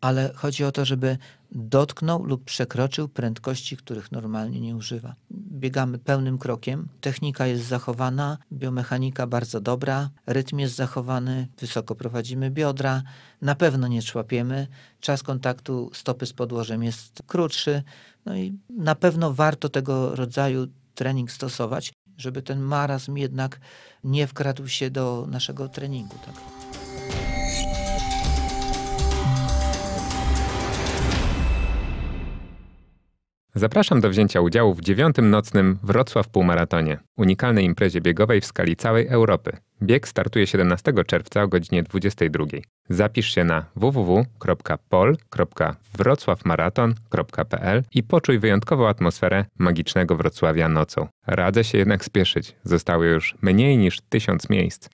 ale chodzi o to, żeby dotknął lub przekroczył prędkości, których normalnie nie używa. Biegamy pełnym krokiem, technika jest zachowana, biomechanika bardzo dobra, rytm jest zachowany, wysoko prowadzimy biodra, na pewno nie człapiemy, czas kontaktu stopy z podłożem jest krótszy, no i na pewno warto tego rodzaju trening stosować, żeby ten marazm jednak nie wkradł się do naszego treningu. Tak? Zapraszam do wzięcia udziału w dziewiątym nocnym Wrocław Półmaratonie, unikalnej imprezie biegowej w skali całej Europy. Bieg startuje 17 czerwca o godzinie 22. Zapisz się na www.pol.wrocławmaraton.pl i poczuj wyjątkową atmosferę magicznego Wrocławia nocą. Radzę się jednak spieszyć, zostało już mniej niż tysiąc miejsc.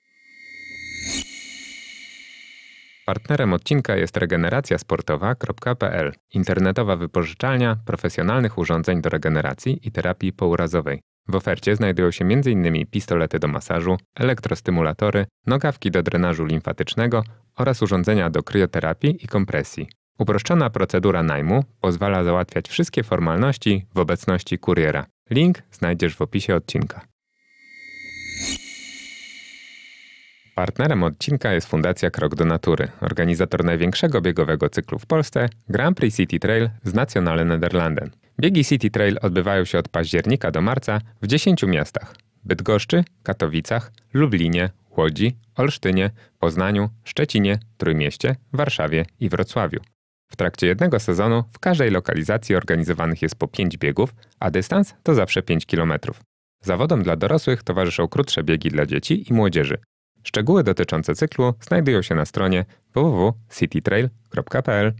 Partnerem odcinka jest regeneracjasportowa.pl, internetowa wypożyczalnia profesjonalnych urządzeń do regeneracji i terapii pourazowej. W ofercie znajdują się m.in. pistolety do masażu, elektrostymulatory, nogawki do drenażu limfatycznego oraz urządzenia do kryoterapii i kompresji. Uproszczona procedura najmu pozwala załatwiać wszystkie formalności w obecności kuriera. Link znajdziesz w opisie odcinka. Partnerem odcinka jest Fundacja Krok do Natury, organizator największego biegowego cyklu w Polsce Grand Prix City Trail z Nationale Nederlanden. Biegi City Trail odbywają się od października do marca w 10 miastach: Bydgoszczy, Katowicach, Lublinie, Łodzi, Olsztynie, Poznaniu, Szczecinie, Trójmieście, Warszawie i Wrocławiu. W trakcie jednego sezonu w każdej lokalizacji organizowanych jest po 5 biegów, a dystans to zawsze 5 km. Zawodom dla dorosłych towarzyszą krótsze biegi dla dzieci i młodzieży, Szczegóły dotyczące cyklu znajdują się na stronie www.citytrail.pl.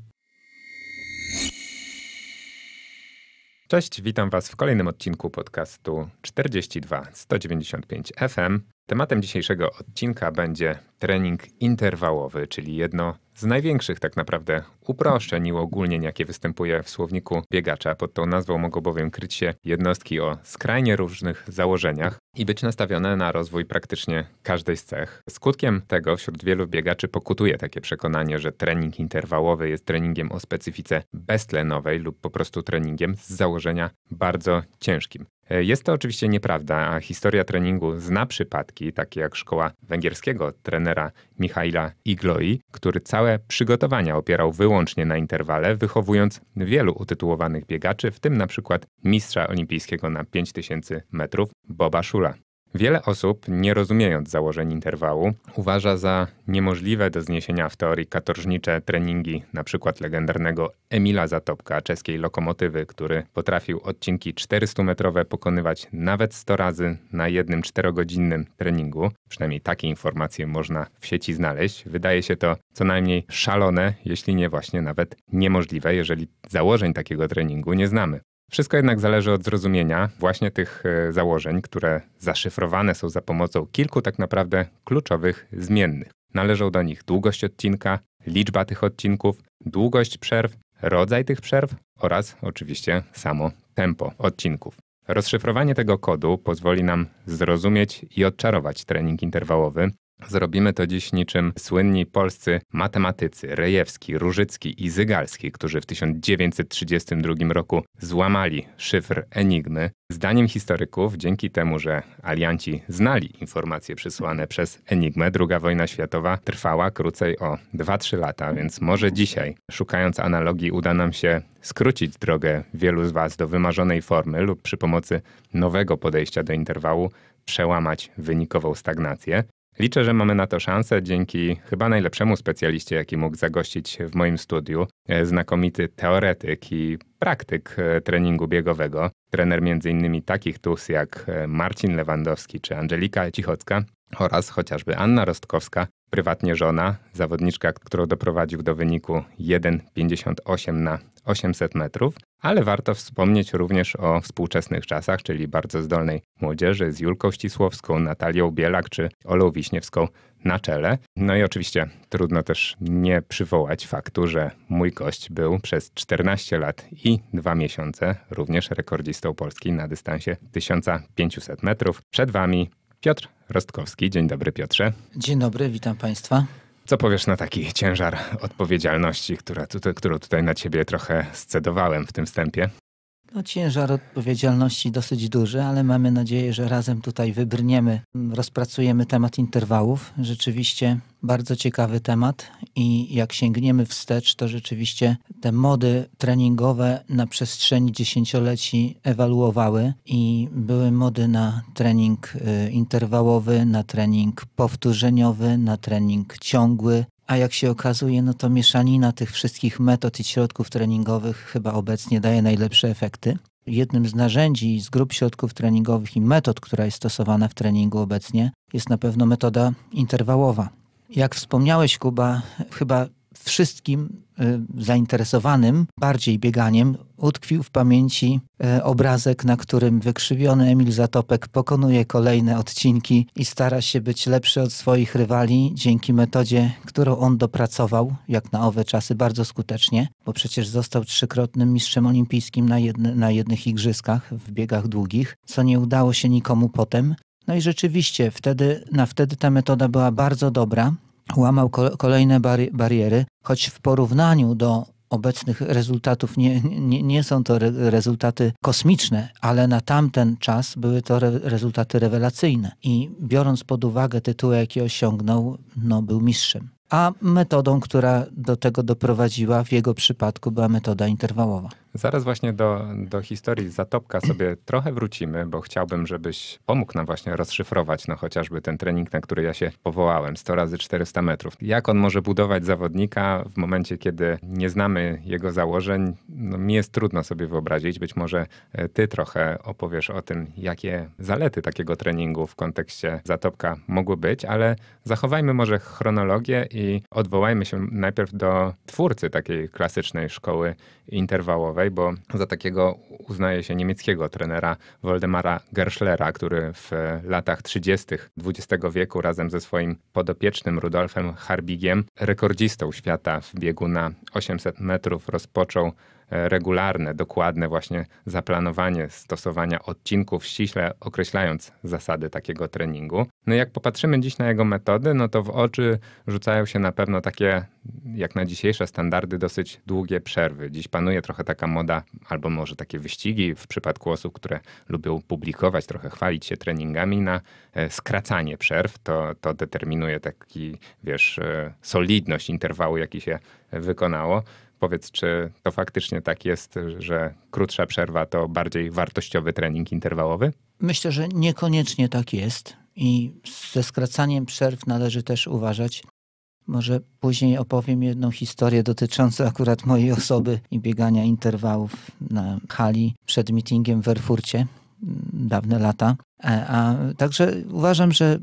Cześć, witam Was w kolejnym odcinku podcastu 42195 FM. Tematem dzisiejszego odcinka będzie trening interwałowy, czyli jedno z największych tak naprawdę uproszczeń i uogólnień, jakie występuje w słowniku biegacza. Pod tą nazwą mogą bowiem kryć się jednostki o skrajnie różnych założeniach i być nastawione na rozwój praktycznie każdej z cech. Skutkiem tego wśród wielu biegaczy pokutuje takie przekonanie, że trening interwałowy jest treningiem o specyfice beztlenowej lub po prostu treningiem z założenia bardzo ciężkim. E, jest to oczywiście nieprawda, a historia treningu zna przypadki, takie jak szkoła węgierskiego trenera trenera Michaila Igloi, który całe przygotowania opierał wyłącznie na interwale, wychowując wielu utytułowanych biegaczy, w tym na przykład mistrza olimpijskiego na 5000 metrów Boba Szula. Wiele osób, nie rozumiejąc założeń interwału, uważa za niemożliwe do zniesienia w teorii katorżnicze treningi np. legendarnego Emila Zatopka, czeskiej lokomotywy, który potrafił odcinki 400-metrowe pokonywać nawet 100 razy na jednym 4-godzinnym treningu. Przynajmniej takie informacje można w sieci znaleźć. Wydaje się to co najmniej szalone, jeśli nie właśnie nawet niemożliwe, jeżeli założeń takiego treningu nie znamy. Wszystko jednak zależy od zrozumienia właśnie tych e, założeń, które zaszyfrowane są za pomocą kilku tak naprawdę kluczowych zmiennych. Należą do nich długość odcinka, liczba tych odcinków, długość przerw, rodzaj tych przerw oraz oczywiście samo tempo odcinków. Rozszyfrowanie tego kodu pozwoli nam zrozumieć i odczarować trening interwałowy, Zrobimy to dziś niczym słynni polscy matematycy Rejewski, Różycki i Zygalski, którzy w 1932 roku złamali szyfr enigmy. Zdaniem historyków, dzięki temu, że alianci znali informacje przysłane przez enigmę, II wojna światowa trwała krócej o 2-3 lata, więc może dzisiaj, szukając analogii, uda nam się skrócić drogę wielu z Was do wymarzonej formy lub przy pomocy nowego podejścia do interwału przełamać wynikową stagnację. Liczę, że mamy na to szansę dzięki chyba najlepszemu specjaliście, jaki mógł zagościć w moim studiu, e, znakomity teoretyk i praktyk e, treningu biegowego, trener m.in. takich tus jak e, Marcin Lewandowski czy Angelika Cichocka, oraz chociażby Anna Rostkowska, prywatnie żona, zawodniczka, którą doprowadził do wyniku 1,58 na 800 metrów, ale warto wspomnieć również o współczesnych czasach, czyli bardzo zdolnej młodzieży z Julką Ścisłowską, Natalią Bielak czy Olą Wiśniewską na czele. No i oczywiście trudno też nie przywołać faktu, że mój gość był przez 14 lat i 2 miesiące również rekordzistą Polski na dystansie 1500 metrów. Przed Wami Piotr Rostkowski. Dzień dobry, Piotrze. Dzień dobry, witam Państwa. Co powiesz na taki ciężar odpowiedzialności, która, tu, którą tutaj na ciebie trochę scedowałem w tym wstępie? No, ciężar odpowiedzialności dosyć duży, ale mamy nadzieję, że razem tutaj wybrniemy, rozpracujemy temat interwałów. Rzeczywiście bardzo ciekawy temat i jak sięgniemy wstecz, to rzeczywiście te mody treningowe na przestrzeni dziesięcioleci ewaluowały i były mody na trening y, interwałowy, na trening powtórzeniowy, na trening ciągły, a jak się okazuje, no to mieszanina tych wszystkich metod i środków treningowych chyba obecnie daje najlepsze efekty. Jednym z narzędzi z grup środków treningowych i metod, która jest stosowana w treningu obecnie, jest na pewno metoda interwałowa. Jak wspomniałeś, Kuba, chyba wszystkim e, zainteresowanym bardziej bieganiem utkwił w pamięci e, obrazek, na którym wykrzywiony Emil Zatopek pokonuje kolejne odcinki i stara się być lepszy od swoich rywali dzięki metodzie, którą on dopracował, jak na owe czasy, bardzo skutecznie, bo przecież został trzykrotnym mistrzem olimpijskim na, jedne, na jednych igrzyskach w biegach długich, co nie udało się nikomu potem. No i rzeczywiście wtedy, na wtedy ta metoda była bardzo dobra, łamał kolejne bariery, choć w porównaniu do obecnych rezultatów nie, nie, nie są to re rezultaty kosmiczne, ale na tamten czas były to re rezultaty rewelacyjne. I biorąc pod uwagę tytuły, jakie osiągnął, no, był mistrzem a metodą, która do tego doprowadziła w jego przypadku była metoda interwałowa. Zaraz właśnie do, do historii Zatopka sobie trochę wrócimy, bo chciałbym, żebyś pomógł nam właśnie rozszyfrować no chociażby ten trening, na który ja się powołałem, 100 razy 400 metrów. Jak on może budować zawodnika w momencie, kiedy nie znamy jego założeń? No, mi jest trudno sobie wyobrazić. Być może e, ty trochę opowiesz o tym, jakie zalety takiego treningu w kontekście Zatopka mogły być, ale zachowajmy może chronologię i i odwołajmy się najpierw do twórcy takiej klasycznej szkoły interwałowej, bo za takiego uznaje się niemieckiego trenera Woldemara Gerschlera, który w latach 30. XX wieku razem ze swoim podopiecznym Rudolfem Harbigiem, rekordzistą świata w biegu na 800 metrów, rozpoczął E, regularne, dokładne właśnie zaplanowanie stosowania odcinków, ściśle określając zasady takiego treningu. No jak popatrzymy dziś na jego metody, no to w oczy rzucają się na pewno takie, jak na dzisiejsze standardy, dosyć długie przerwy. Dziś panuje trochę taka moda, albo może takie wyścigi w przypadku osób, które lubią publikować, trochę chwalić się treningami na e, skracanie przerw. To, to determinuje taki, wiesz, e, solidność interwału, jaki się wykonało. Powiedz, czy to faktycznie tak jest, że krótsza przerwa to bardziej wartościowy trening interwałowy? Myślę, że niekoniecznie tak jest i ze skracaniem przerw należy też uważać. Może później opowiem jedną historię dotyczącą akurat mojej osoby i biegania interwałów na hali przed mitingiem w Erfurcie dawne lata. E, a także uważam, że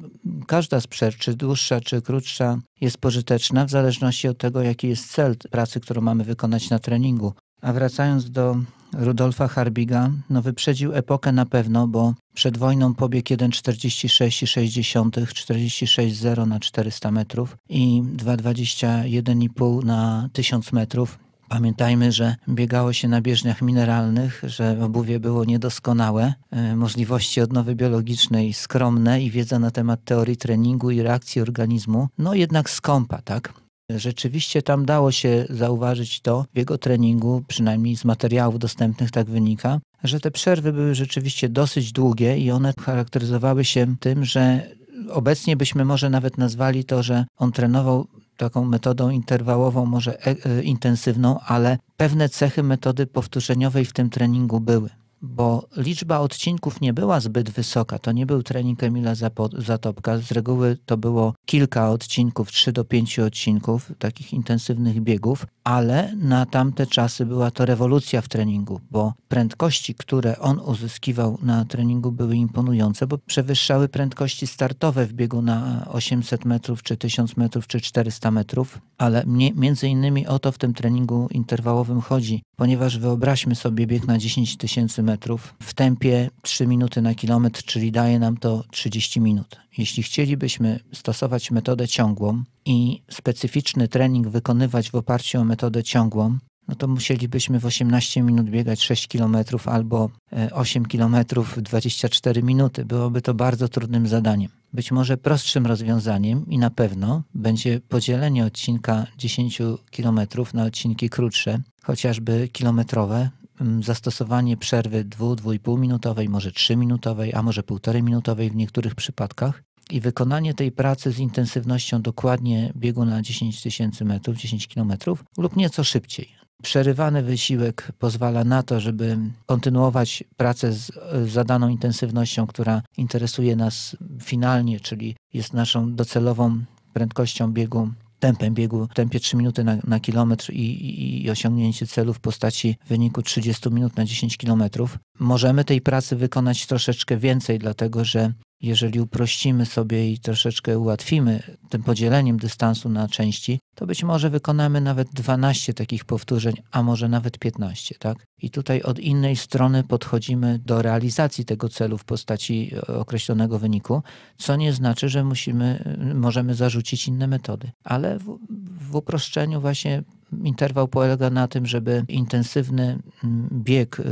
każda z przerw, czy dłuższa, czy krótsza, jest pożyteczna w zależności od tego, jaki jest cel pracy, którą mamy wykonać na treningu. A wracając do Rudolfa Harbiga, no wyprzedził epokę na pewno, bo przed wojną pobiegł 1,46,6, 46,0 na 400 metrów i 2,21,5 na 1000 metrów. Pamiętajmy, że biegało się na bieżniach mineralnych, że obuwie było niedoskonałe, e, możliwości odnowy biologicznej skromne i wiedza na temat teorii treningu i reakcji organizmu, no jednak skąpa, tak? Rzeczywiście tam dało się zauważyć to w jego treningu, przynajmniej z materiałów dostępnych tak wynika, że te przerwy były rzeczywiście dosyć długie i one charakteryzowały się tym, że obecnie byśmy może nawet nazwali to, że on trenował taką metodą interwałową, może e, e, intensywną, ale pewne cechy metody powtórzeniowej w tym treningu były. Bo liczba odcinków nie była zbyt wysoka. To nie był trening Emila Zatopka. Z reguły to było kilka odcinków, 3 do 5 odcinków takich intensywnych biegów ale na tamte czasy była to rewolucja w treningu, bo prędkości, które on uzyskiwał na treningu były imponujące, bo przewyższały prędkości startowe w biegu na 800 metrów, czy 1000 metrów, czy 400 metrów, ale mnie, między innymi o to w tym treningu interwałowym chodzi, ponieważ wyobraźmy sobie bieg na 10 tysięcy metrów w tempie 3 minuty na kilometr, czyli daje nam to 30 minut. Jeśli chcielibyśmy stosować metodę ciągłą i specyficzny trening wykonywać w oparciu o metodę ciągłą, no to musielibyśmy w 18 minut biegać 6 km albo 8 e, km w 24 minuty. Byłoby to bardzo trudnym zadaniem. Być może prostszym rozwiązaniem i na pewno będzie podzielenie odcinka 10 km na odcinki krótsze, chociażby kilometrowe, mm, zastosowanie przerwy 2-2,5 minutowej, może 3 minutowej, a może 1,5 minutowej w niektórych przypadkach, i wykonanie tej pracy z intensywnością dokładnie biegu na 10 tysięcy metrów, 10 kilometrów lub nieco szybciej. Przerywany wysiłek pozwala na to, żeby kontynuować pracę z zadaną intensywnością, która interesuje nas finalnie, czyli jest naszą docelową prędkością biegu tempem biegu, tempie 3 minuty na, na kilometr i, i, i, osiągnięcie celu w postaci wyniku 30 minut na 10 kilometrów. Możemy tej pracy wykonać troszeczkę więcej, dlatego że jeżeli uprościmy sobie i troszeczkę ułatwimy tym podzieleniem dystansu na części, to być może wykonamy nawet 12 takich powtórzeń, a może nawet 15, tak? I tutaj od innej strony podchodzimy do realizacji tego celu w postaci e, określonego wyniku, co nie znaczy, że musimy, możemy zarzucić inne metody. Ale w, w uproszczeniu właśnie Interwał polega na tym, żeby intensywny mm, bieg, y,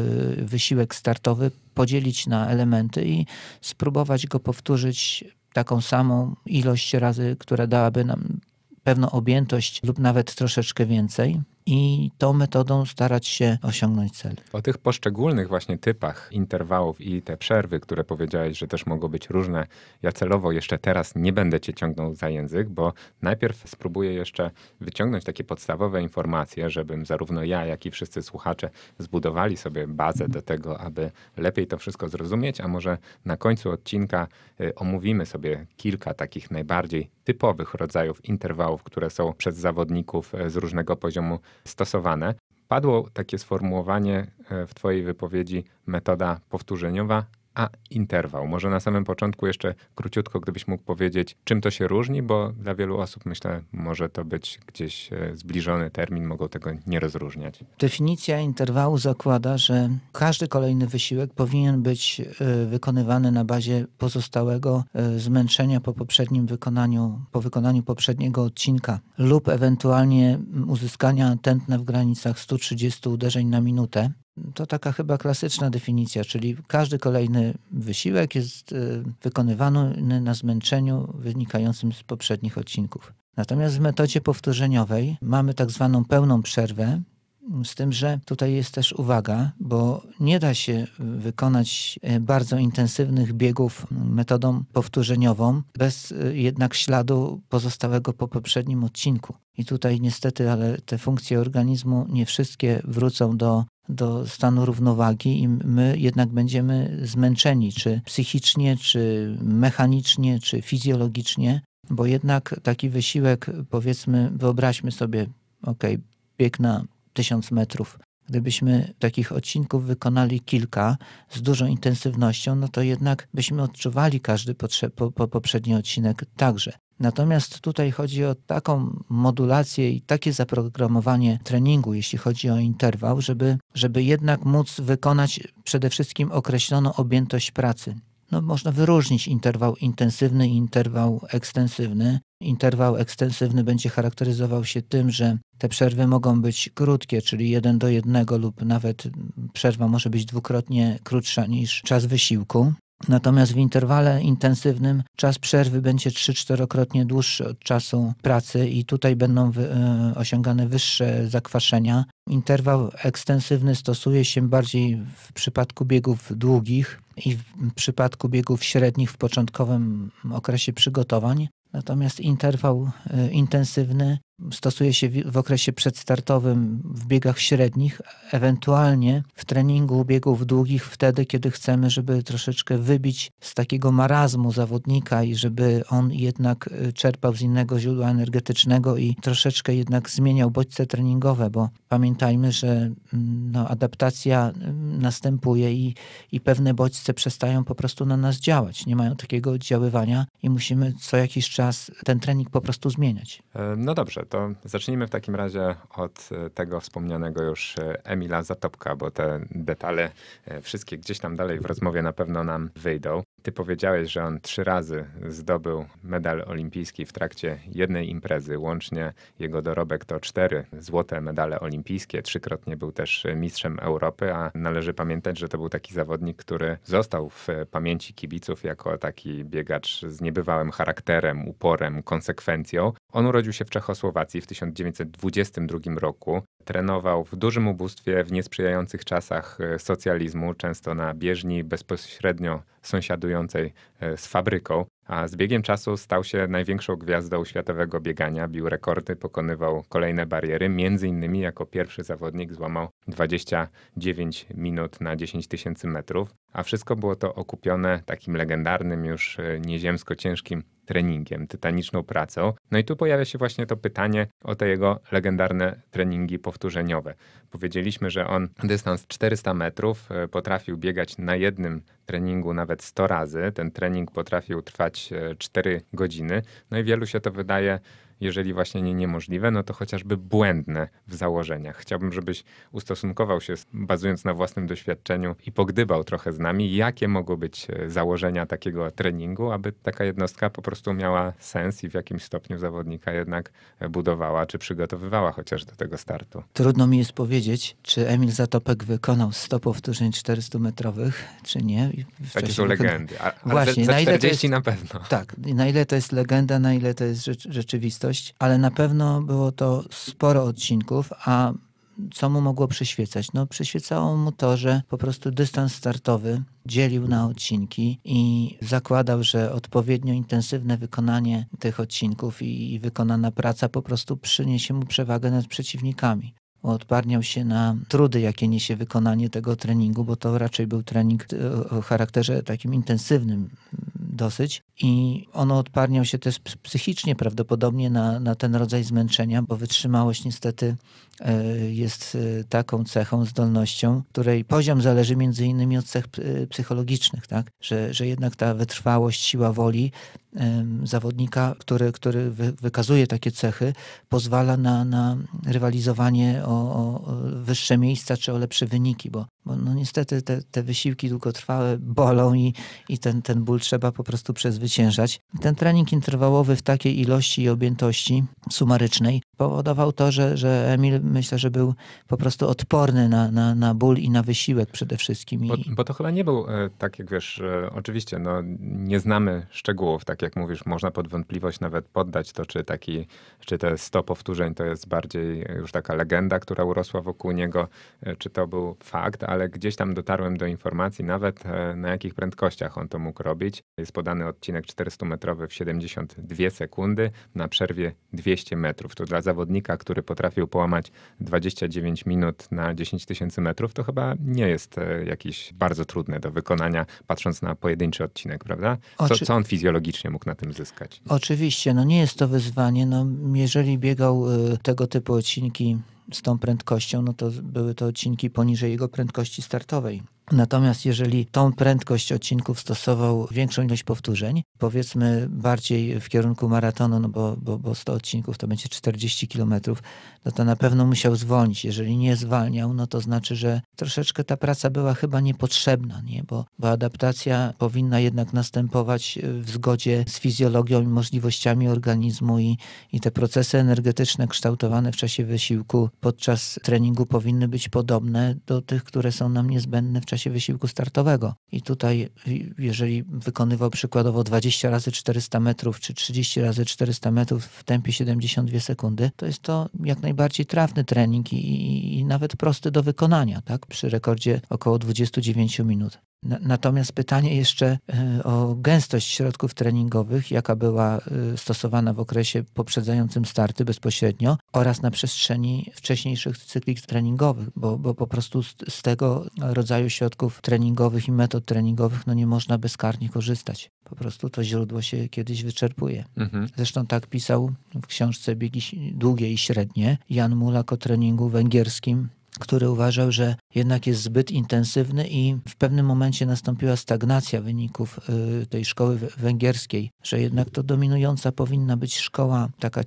wysiłek startowy podzielić na elementy i spróbować go powtórzyć taką samą ilość razy, która dałaby nam pewną objętość lub nawet troszeczkę więcej i tą metodą starać się osiągnąć cel. O tych poszczególnych właśnie typach interwałów i te przerwy, które powiedziałeś, że też mogą być różne, ja celowo jeszcze teraz nie będę cię ciągnął za język, bo najpierw spróbuję jeszcze wyciągnąć takie podstawowe informacje, żebym zarówno ja, jak i wszyscy słuchacze zbudowali sobie bazę do tego, aby lepiej to wszystko zrozumieć, a może na końcu odcinka y, omówimy sobie kilka takich najbardziej typowych rodzajów interwałów, które są przez zawodników y, z różnego poziomu stosowane. Padło takie sformułowanie e, w Twojej wypowiedzi metoda powtórzeniowa a interwał. Może na samym początku jeszcze króciutko, gdybyś mógł powiedzieć, czym to się różni, bo dla wielu osób myślę, może to być gdzieś e, zbliżony termin, mogą tego nie rozróżniać. Definicja interwału zakłada, że każdy kolejny wysiłek powinien być e, wykonywany na bazie pozostałego e, zmęczenia po poprzednim wykonaniu, po wykonaniu poprzedniego odcinka lub ewentualnie uzyskania tętna w granicach 130 uderzeń na minutę to taka chyba klasyczna definicja, czyli każdy kolejny wysiłek jest e, wykonywany na zmęczeniu wynikającym z poprzednich odcinków. Natomiast w metodzie powtórzeniowej mamy tak zwaną pełną przerwę, z tym, że tutaj jest też uwaga, bo nie da się wykonać e, bardzo intensywnych biegów metodą powtórzeniową bez e, jednak śladu pozostałego po poprzednim odcinku. I tutaj niestety, ale te funkcje organizmu nie wszystkie wrócą do do stanu równowagi i my jednak będziemy zmęczeni, czy psychicznie, czy mechanicznie, czy fizjologicznie, bo jednak taki wysiłek, powiedzmy, wyobraźmy sobie, ok, bieg na 1000 metrów, Gdybyśmy takich odcinków wykonali kilka z dużą intensywnością, no to jednak byśmy odczuwali każdy po, po poprzedni odcinek także. Natomiast tutaj chodzi o taką modulację i takie zaprogramowanie treningu, jeśli chodzi o interwał, żeby, żeby jednak móc wykonać przede wszystkim określoną objętość pracy no, można wyróżnić interwał intensywny i interwał ekstensywny. Interwał ekstensywny będzie charakteryzował się tym, że te przerwy mogą być krótkie, czyli 1 do 1 lub nawet przerwa może być dwukrotnie krótsza niż czas wysiłku. Natomiast w interwale intensywnym czas przerwy będzie 3-4-krotnie dłuższy od czasu pracy i tutaj będą wy, y, osiągane wyższe zakwaszenia. Interwał ekstensywny stosuje się bardziej w przypadku biegów długich i w przypadku biegów średnich w początkowym okresie przygotowań. Natomiast interwał y, intensywny stosuje się w okresie przedstartowym w biegach średnich, ewentualnie w treningu biegów długich, wtedy, kiedy chcemy, żeby troszeczkę wybić z takiego marazmu zawodnika i żeby on jednak y, czerpał z innego źródła energetycznego i troszeczkę jednak zmieniał bodźce treningowe, bo pamiętajmy, że mm, no, adaptacja mm, następuje i, i pewne bodźce przestają po prostu na nas działać, nie mają takiego oddziaływania i musimy co jakiś czas ten trening po prostu zmieniać. E, no dobrze, to zacznijmy w takim razie od e, tego wspomnianego już e, Emila Zatopka, bo te detale e, wszystkie gdzieś tam dalej w rozmowie na pewno nam wyjdą. Ty powiedziałeś, że on trzy razy zdobył medal olimpijski w trakcie jednej imprezy. Łącznie jego dorobek to cztery złote medale olimpijskie. Trzykrotnie był też mistrzem Europy, a należy pamiętać, że to był taki zawodnik, który został w pamięci kibiców jako taki biegacz z niebywałym charakterem, uporem, konsekwencją. On urodził się w Czechosłowacji w 1922 roku. Trenował w dużym ubóstwie, w niesprzyjających czasach e, socjalizmu, często na bieżni bezpośrednio sąsiadującej e, z fabryką, a z biegiem czasu stał się największą gwiazdą światowego biegania, bił rekordy, pokonywał kolejne bariery, między innymi jako pierwszy zawodnik złamał 29 minut na 10 tysięcy metrów a wszystko było to okupione takim legendarnym już e, nieziemsko ciężkim treningiem, tytaniczną pracą. No i tu pojawia się właśnie to pytanie o te jego legendarne treningi powtórzeniowe. Powiedzieliśmy, że on dystans 400 metrów e, potrafił biegać na jednym treningu nawet 100 razy. Ten trening potrafił trwać 4 e, godziny. No i wielu się to wydaje jeżeli właśnie nie niemożliwe, no to chociażby błędne w założeniach. Chciałbym, żebyś ustosunkował się, bazując na własnym doświadczeniu i pogdybał trochę z nami, jakie mogą być e, założenia takiego treningu, aby taka jednostka po prostu miała sens i w jakimś stopniu zawodnika jednak e, budowała czy przygotowywała chociaż do tego startu. Trudno mi jest powiedzieć, czy Emil Zatopek wykonał 100 powtórzeń 400-metrowych, czy nie. Takie są legendy. A, Właśnie, za, 40 na, jest, na pewno. Tak, na ile to jest legenda, na ile to jest rzeczywistość rzeczywistość, ale na pewno było to sporo odcinków, a co mu mogło przyświecać? No, przyświecało mu to, że po prostu dystans startowy dzielił na odcinki i zakładał, że odpowiednio intensywne wykonanie tych odcinków i wykonana praca po prostu przyniesie mu przewagę nad przeciwnikami odparniał się na trudy, jakie niesie wykonanie tego treningu, bo to raczej był trening e, o charakterze takim intensywnym, dosyć i ono odparniał się też psychicznie prawdopodobnie na, na ten rodzaj zmęczenia, bo wytrzymałość niestety e, jest e, taką cechą, zdolnością, której poziom zależy między innymi od cech e, psychologicznych, tak? że, że jednak ta wytrwałość, siła woli zawodnika, który, który wykazuje takie cechy, pozwala na, na rywalizowanie o, o wyższe miejsca czy o lepsze wyniki, bo, bo no niestety te, te wysiłki długotrwałe bolą i, i ten, ten ból trzeba po prostu przezwyciężać. Ten trening interwałowy w takiej ilości i objętości sumarycznej powodował to, że, że Emil myślę, że był po prostu odporny na, na, na ból i na wysiłek przede wszystkim. Bo, bo to chyba nie był e, tak, jak wiesz, oczywiście no, nie znamy szczegółów, tak jak mówisz, można pod wątpliwość nawet poddać to, czy, taki, czy te 100 powtórzeń to jest bardziej już taka legenda, która urosła wokół niego, e, czy to był fakt, ale gdzieś tam dotarłem do informacji nawet e, na jakich prędkościach on to mógł robić. Jest podany odcinek 400-metrowy w 72 sekundy, na przerwie 200 metrów. To dla zawodnika, który potrafił połamać 29 minut na 10 tysięcy metrów, to chyba nie jest e, jakiś bardzo trudne do wykonania, patrząc na pojedynczy odcinek, prawda? Co, co on fizjologicznie mógł na tym zyskać? Oczywiście, no nie jest to wyzwanie. No, jeżeli biegał e, tego typu odcinki z tą prędkością, no to były to odcinki poniżej jego prędkości startowej. Natomiast jeżeli tą prędkość odcinków stosował większą ilość powtórzeń, powiedzmy bardziej w kierunku maratonu, no bo, bo, bo 100 odcinków to będzie 40 km, no to na pewno musiał zwolnić. Jeżeli nie zwalniał, no to znaczy, że troszeczkę ta praca była chyba niepotrzebna, nie? bo, bo adaptacja powinna jednak następować e, w zgodzie z fizjologią i możliwościami organizmu i, i te procesy energetyczne kształtowane w czasie wysiłku podczas treningu powinny być podobne do tych, które są nam niezbędne w czasie czasie wysiłku startowego. I tutaj, jeżeli wykonywał przykładowo 20 razy 400 metrów czy 30 razy 400 metrów w tempie 72 sekundy, to jest to jak najbardziej trafny trening i, i, i nawet prosty do wykonania, tak? Przy rekordzie około 29 minut. Natomiast pytanie jeszcze e, o gęstość środków treningowych, jaka była e, stosowana w okresie poprzedzającym starty bezpośrednio oraz na przestrzeni wcześniejszych cykli treningowych, bo, bo po prostu z, z tego rodzaju środków środków treningowych i metod treningowych no nie można bezkarnie korzystać. Po prostu to źródło się kiedyś wyczerpuje. Mhm. Zresztą tak pisał w książce Biegi Długie i Średnie Jan Mulak o treningu węgierskim który uważał, że jednak jest zbyt intensywny i w pewnym momencie nastąpiła stagnacja wyników y, tej szkoły węgierskiej, że jednak to dominująca powinna być szkoła taka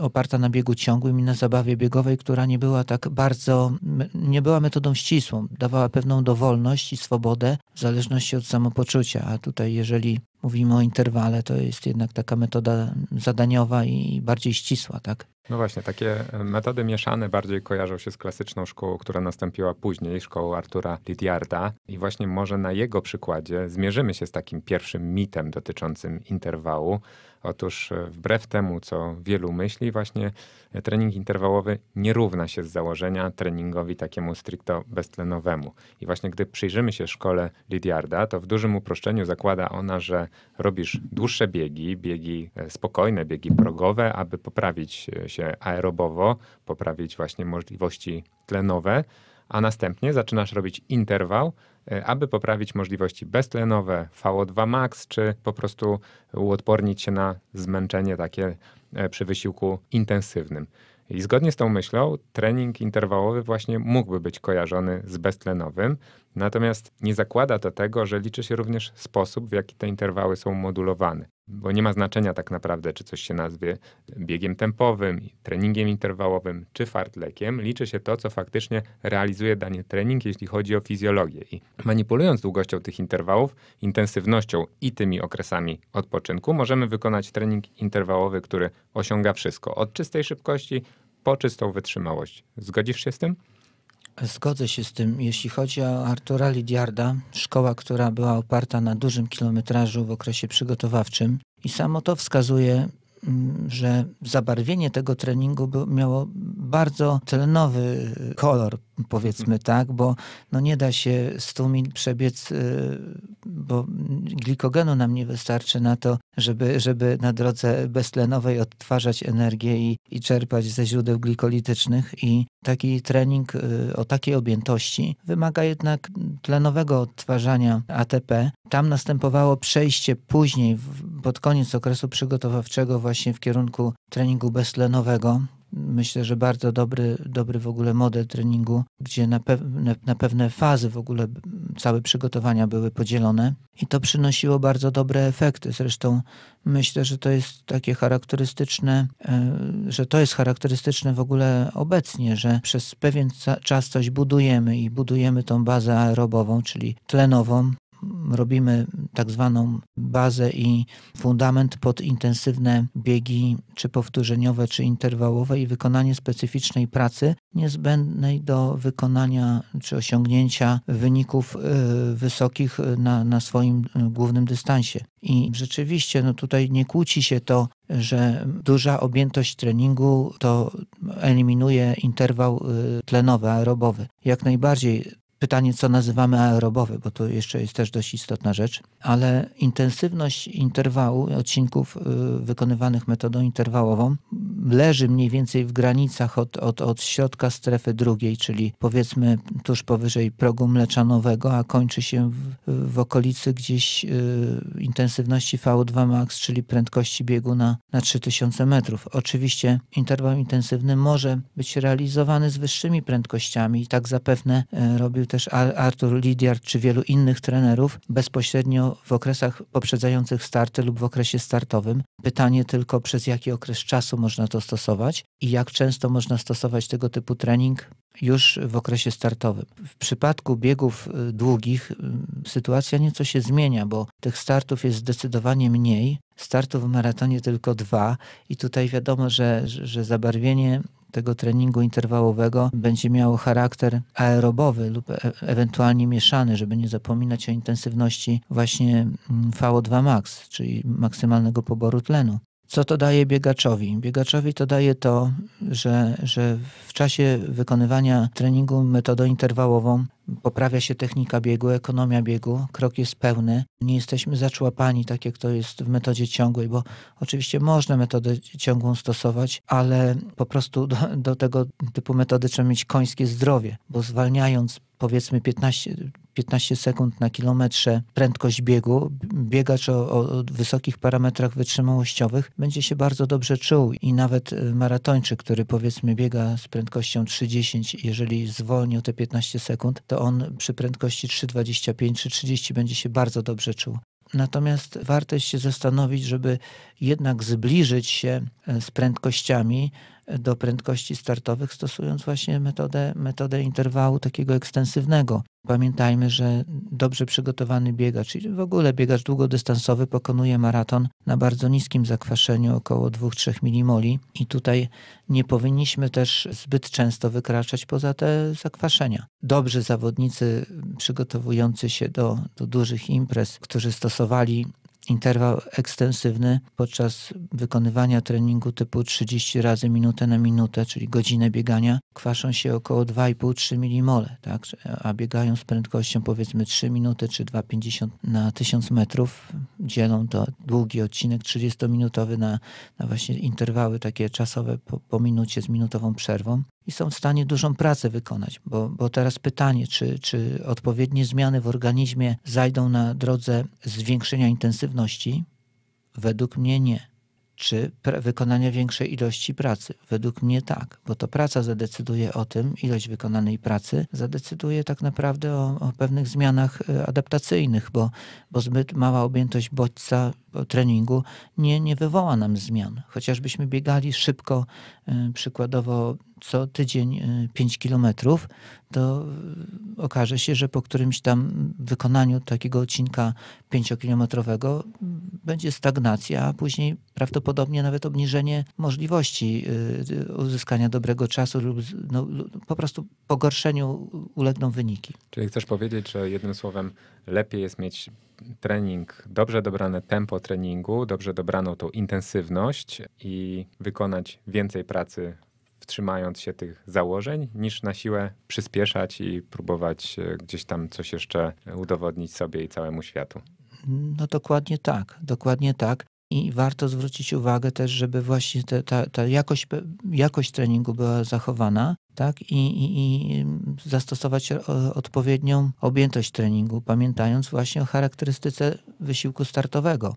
oparta na biegu ciągłym i na zabawie biegowej, która nie była tak bardzo, nie była metodą ścisłą, dawała pewną dowolność i swobodę w zależności od samopoczucia, a tutaj jeżeli mówimy o interwale, to jest jednak taka metoda zadaniowa i bardziej ścisła, tak? No właśnie, takie e, metody mieszane bardziej kojarzą się z klasyczną szkołą, która nastąpiła później, szkołą Artura Lidiarda. I właśnie może na jego przykładzie zmierzymy się z takim pierwszym mitem dotyczącym interwału. Otóż e, wbrew temu, co wielu myśli, właśnie e, trening interwałowy nie równa się z założenia treningowi takiemu stricto beztlenowemu. I właśnie gdy przyjrzymy się szkole Lidiarda, to w dużym uproszczeniu zakłada ona, że robisz dłuższe biegi, biegi e, spokojne, biegi progowe, aby poprawić się aerobowo, poprawić właśnie możliwości tlenowe, a następnie zaczynasz robić interwał, e, aby poprawić możliwości beztlenowe, VO2 max, czy po prostu uodpornić się na zmęczenie takie e, przy wysiłku intensywnym. I zgodnie z tą myślą, trening interwałowy właśnie mógłby być kojarzony z beztlenowym, natomiast nie zakłada to tego, że liczy się również sposób, w jaki te interwały są modulowane bo nie ma znaczenia tak naprawdę, czy coś się nazwie biegiem tempowym, treningiem interwałowym czy fartlekiem. Liczy się to, co faktycznie realizuje dany trening, jeśli chodzi o fizjologię. I manipulując długością tych interwałów, intensywnością i tymi okresami odpoczynku, możemy wykonać trening interwałowy, który osiąga wszystko. Od czystej szybkości po czystą wytrzymałość. Zgodzisz się z tym? Zgodzę się z tym. Jeśli chodzi o Artura Lidiarda, szkoła, która była oparta na dużym kilometrażu w okresie przygotowawczym i samo to wskazuje, mm, że zabarwienie tego treningu miało bardzo tlenowy kolor, powiedzmy tak, bo no nie da się 100 mil przebiec, y, bo glikogenu nam nie wystarczy na to, żeby, żeby na drodze beztlenowej odtwarzać energię i, i czerpać ze źródeł glikolitycznych i taki trening y, o takiej objętości wymaga jednak tlenowego odtwarzania ATP. Tam następowało przejście później, pod koniec okresu przygotowawczego właśnie w kierunku treningu beztlenowego, myślę, że bardzo dobry, dobry w ogóle model treningu, gdzie na, pewne, na pewne fazy w ogóle całe przygotowania były podzielone i to przynosiło bardzo dobre efekty. Zresztą myślę, że to jest takie charakterystyczne, e, że to jest charakterystyczne w ogóle obecnie, że przez pewien czas coś budujemy i budujemy tą bazę aerobową, czyli tlenową, robimy tak zwaną bazę i fundament pod intensywne biegi, czy powtórzeniowe, czy interwałowe i wykonanie specyficznej pracy niezbędnej do wykonania czy osiągnięcia wyników y, wysokich y, na, na swoim y, głównym dystansie. I rzeczywiście no tutaj nie kłóci się to, że duża objętość treningu to eliminuje interwał tlenowy, aerobowy. Jak najbardziej Pytanie, co nazywamy aerobowy, bo to jeszcze jest też dość istotna rzecz, ale intensywność interwału, odcinków y, wykonywanych metodą interwałową leży mniej więcej w granicach od, od, od środka strefy drugiej, czyli powiedzmy tuż powyżej progu mleczanowego, a kończy się w, w okolicy gdzieś y, intensywności V2 max, czyli prędkości biegu na, na 3000 metrów. Oczywiście interwał intensywny może być realizowany z wyższymi prędkościami i tak zapewne y, robił też Artur Lidiard czy wielu innych trenerów bezpośrednio w okresach poprzedzających starty lub w okresie startowym. Pytanie tylko przez jaki okres czasu można to stosować i jak często można stosować tego typu trening już w okresie startowym. W przypadku biegów y, długich y, sytuacja nieco się zmienia, bo tych startów jest zdecydowanie mniej. Startów w maratonie tylko dwa i tutaj wiadomo, że, że zabarwienie tego treningu interwałowego będzie miało charakter aerobowy lub e ewentualnie mieszany, żeby nie zapominać o intensywności właśnie mm, VO2 max, czyli maksymalnego poboru tlenu. Co to daje biegaczowi? Biegaczowi to daje to, że, że w czasie wykonywania treningu metodą interwałową poprawia się technika biegu, ekonomia biegu, krok jest pełny. Nie jesteśmy zaczłapani, tak jak to jest w metodzie ciągłej, bo oczywiście można metodę ciągłą stosować, ale po prostu do, do tego typu metody trzeba mieć końskie zdrowie, bo zwalniając powiedzmy 15, 15 sekund na kilometrze prędkość biegu, biegacz o, o, wysokich parametrach wytrzymałościowych będzie się bardzo dobrze czuł i nawet e, maratończyk, który powiedzmy biega z prędkością 3,10, jeżeli zwolnił te 15 sekund, to on przy prędkości 3,25 czy 30 będzie się bardzo dobrze czuł. Natomiast warto się zastanowić, żeby jednak zbliżyć się e, z prędkościami, do prędkości startowych, stosując właśnie metodę, metodę interwału takiego ekstensywnego. Pamiętajmy, że dobrze przygotowany biegacz, czyli w ogóle biegacz długodystansowy pokonuje maraton na bardzo niskim zakwaszeniu, około 2-3 milimoli i tutaj nie powinniśmy też zbyt często wykraczać poza te zakwaszenia. Dobrzy zawodnicy przygotowujący się do, do dużych imprez, którzy stosowali interwał ekstensywny podczas wykonywania treningu typu 30 razy minutę na minutę, czyli godzinę biegania, kwaszą się około 2,5-3 milimole, tak? a biegają z prędkością powiedzmy 3 minuty czy 2,50 na 1000 metrów, dzielą to długi odcinek 30-minutowy na, na właśnie interwały takie czasowe po, po minucie z minutową przerwą i są w stanie dużą pracę wykonać. Bo, bo teraz pytanie, czy, czy odpowiednie zmiany w organizmie zajdą na drodze zwiększenia intensywności? Według mnie nie czy wykonania większej ilości pracy? Według mnie tak, bo to praca zadecyduje o tym, ilość wykonanej pracy zadecyduje tak naprawdę o, o pewnych zmianach e, adaptacyjnych, bo, bo zbyt mała objętość bodźca e, treningu nie, nie wywoła nam zmian. Chociażbyśmy biegali szybko, e, przykładowo co tydzień 5 e, kilometrów, to e, okaże się, że po którymś tam wykonaniu takiego odcinka 5-kilometrowego będzie stagnacja, a później prawdopodobnie nawet obniżenie możliwości e, uzyskania dobrego czasu lub no, po prostu pogorszeniu ulegną wyniki. Czyli chcesz powiedzieć, że jednym słowem lepiej jest mieć trening, dobrze dobrane tempo treningu, dobrze dobraną tą intensywność i wykonać więcej pracy trzymając się tych założeń, niż na siłę przyspieszać i próbować e, gdzieś tam coś jeszcze udowodnić sobie i całemu światu. No dokładnie tak, dokładnie tak. I warto zwrócić uwagę też, żeby właśnie te, ta, ta jakość, jakość treningu była zachowana, tak? I, i, I, zastosować odpowiednią objętość treningu, pamiętając właśnie o charakterystyce wysiłku startowego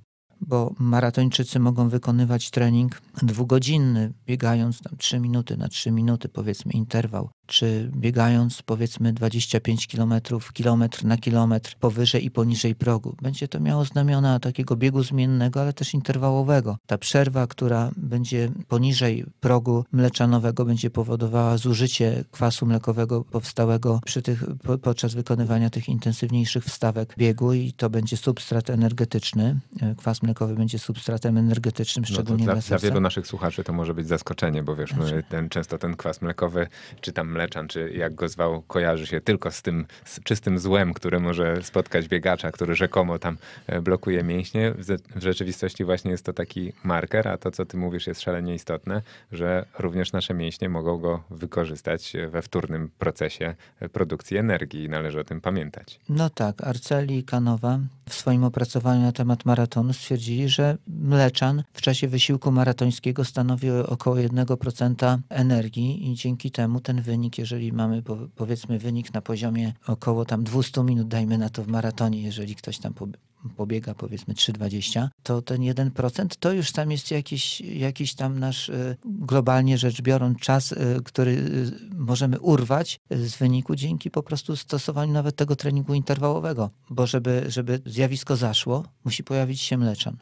bo maratończycy mogą wykonywać trening dwugodzinny, biegając tam 3 minuty na 3 minuty, powiedzmy interwał czy biegając powiedzmy 25 km, kilometr na kilometr powyżej i poniżej progu. Będzie to miało znamiona takiego biegu zmiennego, ale też interwałowego. Ta przerwa, która będzie poniżej progu mleczanowego, będzie powodowała zużycie kwasu mlekowego powstałego przy tych, podczas wykonywania tych intensywniejszych wstawek biegu i to będzie substrat energetyczny. E, kwas mlekowy będzie substratem energetycznym, no szczególnie no dla, dla, dla wielu naszych słuchaczy to może być zaskoczenie, bo wiesz, my znaczy- ten, często ten kwas mlekowy czy tam mleczany Mleczan, czy jak go zwał, kojarzy się tylko z tym z czystym złem, które może spotkać biegacza, który rzekomo tam e, blokuje mięśnie. W rzeczywistości właśnie jest to taki marker, a to, co ty mówisz, jest szalenie istotne, że również nasze mięśnie mogą go wykorzystać we wtórnym procesie e, produkcji energii i należy o tym pamiętać. No tak, Arceli Kanowa w swoim opracowaniu na temat maratonu stwierdzili, że mleczan w czasie wysiłku maratońskiego stanowi około 1% energii i dzięki temu ten wynik, jeżeli mamy powiedzmy wynik na poziomie około tam 200 minut, dajmy na to w maratonie, jeżeli ktoś tam pobiega powiedzmy 3,20, to ten 1% to już tam jest jakiś, jakiś tam nasz e, globalnie rzecz biorąc czas, e, który e, możemy urwać z wyniku dzięki po prostu stosowaniu nawet tego treningu interwałowego, bo żeby, żeby zjawisko zaszło, musi pojawić się mleczan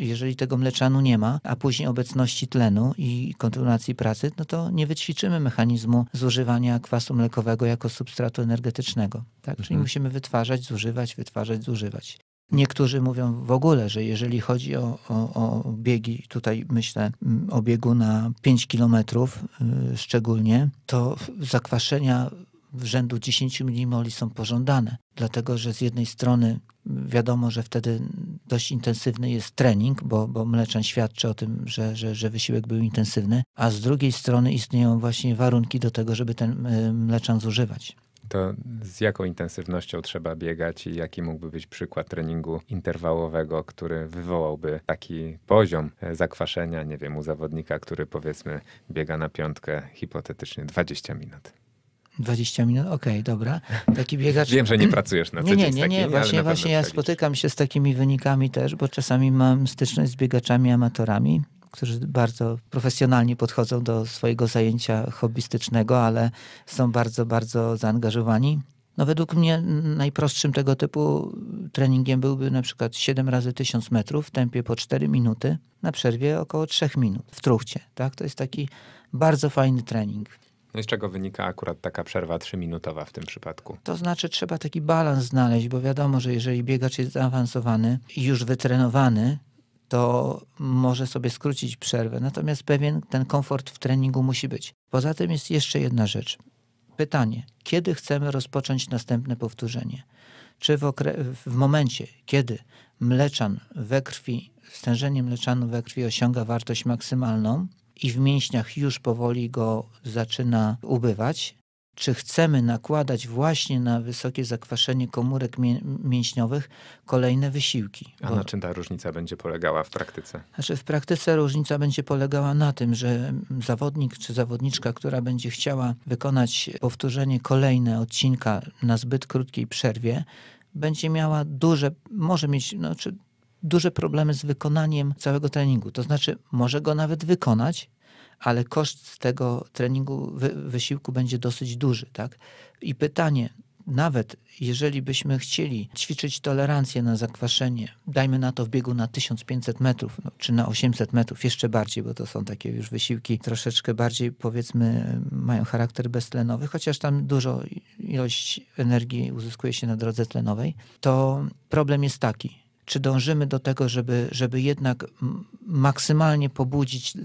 jeżeli tego mleczanu nie ma, a później obecności tlenu i kontynuacji pracy, no to nie wyćwiczymy mechanizmu zużywania kwasu mlekowego jako substratu energetycznego. Tak? Czyli mhm. musimy wytwarzać, zużywać, wytwarzać, zużywać. Niektórzy mówią w ogóle, że jeżeli chodzi o, o, o biegi, tutaj myślę mm, o biegu na 5 kilometrów y, szczególnie, to zakwaszenia rzędu 10 mm są pożądane, dlatego że z jednej strony mm, wiadomo, że wtedy dość intensywny jest trening, bo, bo mleczan świadczy o tym, że, że, że wysiłek był intensywny, a z drugiej strony istnieją właśnie warunki do tego, żeby ten y, mleczan zużywać to z jaką intensywnością trzeba biegać i jaki mógłby być przykład treningu interwałowego, który wywołałby taki poziom e, zakwaszenia, nie wiem, u zawodnika, który powiedzmy biega na piątkę hipotetycznie 20 minut. 20 minut, okej, okay, dobra. Taki biegacz. Wiem, że nie pracujesz na co nie, nie, nie, nie, właśnie, właśnie ja spotykam się z takimi wynikami też, bo czasami mam styczność z biegaczami amatorami, którzy bardzo profesjonalnie podchodzą do swojego zajęcia hobbystycznego, ale są bardzo, bardzo zaangażowani. No według mnie najprostszym tego typu treningiem byłby na przykład 7 razy 1000 metrów w tempie po 4 minuty na przerwie około 3 minut w truchcie. Tak? To jest taki bardzo fajny trening. No i z czego wynika akurat taka przerwa trzyminutowa w tym przypadku? To znaczy trzeba taki balans znaleźć, bo wiadomo, że jeżeli biegacz jest zaawansowany i już wytrenowany, to może sobie skrócić przerwę. Natomiast pewien ten komfort w treningu musi być. Poza tym jest jeszcze jedna rzecz. Pytanie, kiedy chcemy rozpocząć następne powtórzenie? Czy w, w momencie, kiedy mleczan we krwi, stężenie mleczanu we krwi osiąga wartość maksymalną i w mięśniach już powoli go zaczyna ubywać, czy chcemy nakładać właśnie na wysokie zakwaszenie komórek mię mięśniowych kolejne wysiłki. A bo... na czym ta różnica będzie polegała w praktyce? Znaczy w praktyce różnica będzie polegała na tym, że zawodnik czy zawodniczka, która będzie chciała wykonać powtórzenie kolejne odcinka na zbyt krótkiej przerwie, będzie miała duże, może mieć, znaczy duże problemy z wykonaniem całego treningu. To znaczy może go nawet wykonać, ale koszt tego treningu, wy, wysiłku będzie dosyć duży. Tak? I pytanie, nawet jeżeli byśmy chcieli ćwiczyć tolerancję na zakwaszenie, dajmy na to w biegu na 1500 metrów, no, czy na 800 metrów, jeszcze bardziej, bo to są takie już wysiłki troszeczkę bardziej, powiedzmy, mają charakter beztlenowy, chociaż tam dużo ilość energii uzyskuje się na drodze tlenowej, to problem jest taki, czy dążymy do tego, żeby, żeby jednak maksymalnie pobudzić y,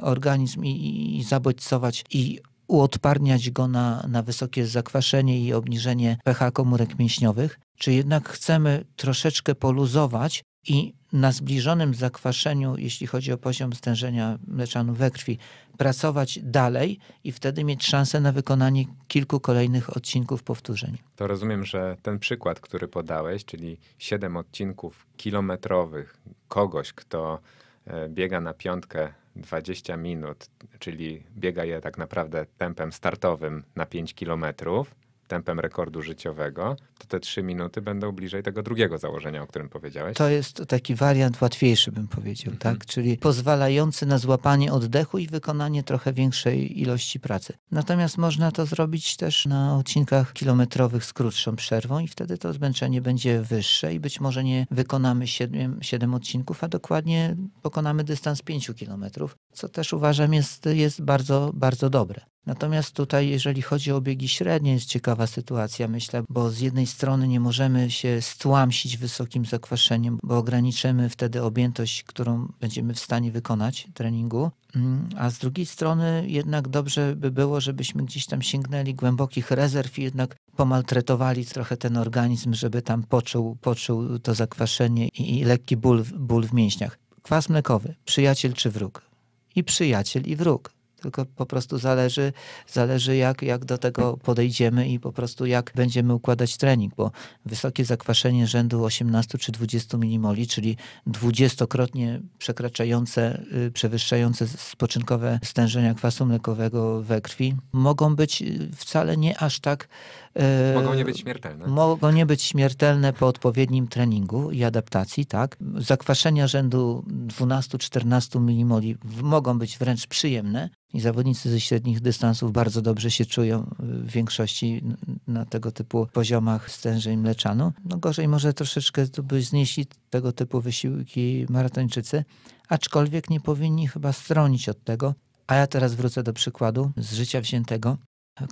organizm i, i zabodźcować i uodparniać go na, na wysokie zakwaszenie i obniżenie pH komórek mięśniowych, czy jednak chcemy troszeczkę poluzować i na zbliżonym zakwaszeniu, jeśli chodzi o poziom stężenia mleczanu we krwi, pracować dalej i wtedy mieć szansę na wykonanie kilku kolejnych odcinków powtórzeń. To rozumiem, że ten przykład, który podałeś, czyli siedem odcinków kilometrowych kogoś, kto e, biega na piątkę 20 minut, czyli biega je tak naprawdę tempem startowym na 5 kilometrów, tempem rekordu życiowego, to te trzy minuty będą bliżej tego drugiego założenia, o którym powiedziałeś. To jest taki wariant łatwiejszy, bym powiedział, mhm. tak? Czyli pozwalający na złapanie oddechu i wykonanie trochę większej ilości pracy. Natomiast można to zrobić też na odcinkach kilometrowych z krótszą przerwą i wtedy to zmęczenie będzie wyższe i być może nie wykonamy 7, odcinków, a dokładnie pokonamy dystans pięciu kilometrów, co też uważam jest, jest bardzo, bardzo dobre. Natomiast tutaj, jeżeli chodzi o biegi średnie, jest ciekawa sytuacja, myślę, bo z jednej strony nie możemy się stłamsić wysokim zakwaszeniem, bo ograniczymy wtedy objętość, którą będziemy w stanie wykonać treningu, mm, a z drugiej strony jednak dobrze by było, żebyśmy gdzieś tam sięgnęli głębokich rezerw i jednak pomaltretowali trochę ten organizm, żeby tam poczuł, poczuł to zakwaszenie i, i lekki ból, ból w mięśniach. Kwas mlekowy, przyjaciel czy wróg? I przyjaciel, i wróg tylko po prostu zależy, zależy jak, jak do tego podejdziemy i po prostu jak będziemy układać trening, bo wysokie zakwaszenie rzędu 18 czy 20 milimoli, czyli dwudziestokrotnie przekraczające, y, przewyższające spoczynkowe stężenia kwasu mlekowego we krwi, mogą być y, wcale nie aż tak E, mogą nie być śmiertelne. Mogą nie być śmiertelne po odpowiednim treningu i adaptacji, tak. Zakwaszenia rzędu 12-14 milimoli mogą być wręcz przyjemne i zawodnicy ze średnich dystansów bardzo dobrze się czują w większości na tego typu poziomach stężeń mleczanu. No gorzej może troszeczkę to by znieśli tego typu wysiłki maratończycy, aczkolwiek nie powinni chyba stronić od tego. A ja teraz wrócę do przykładu z życia wziętego.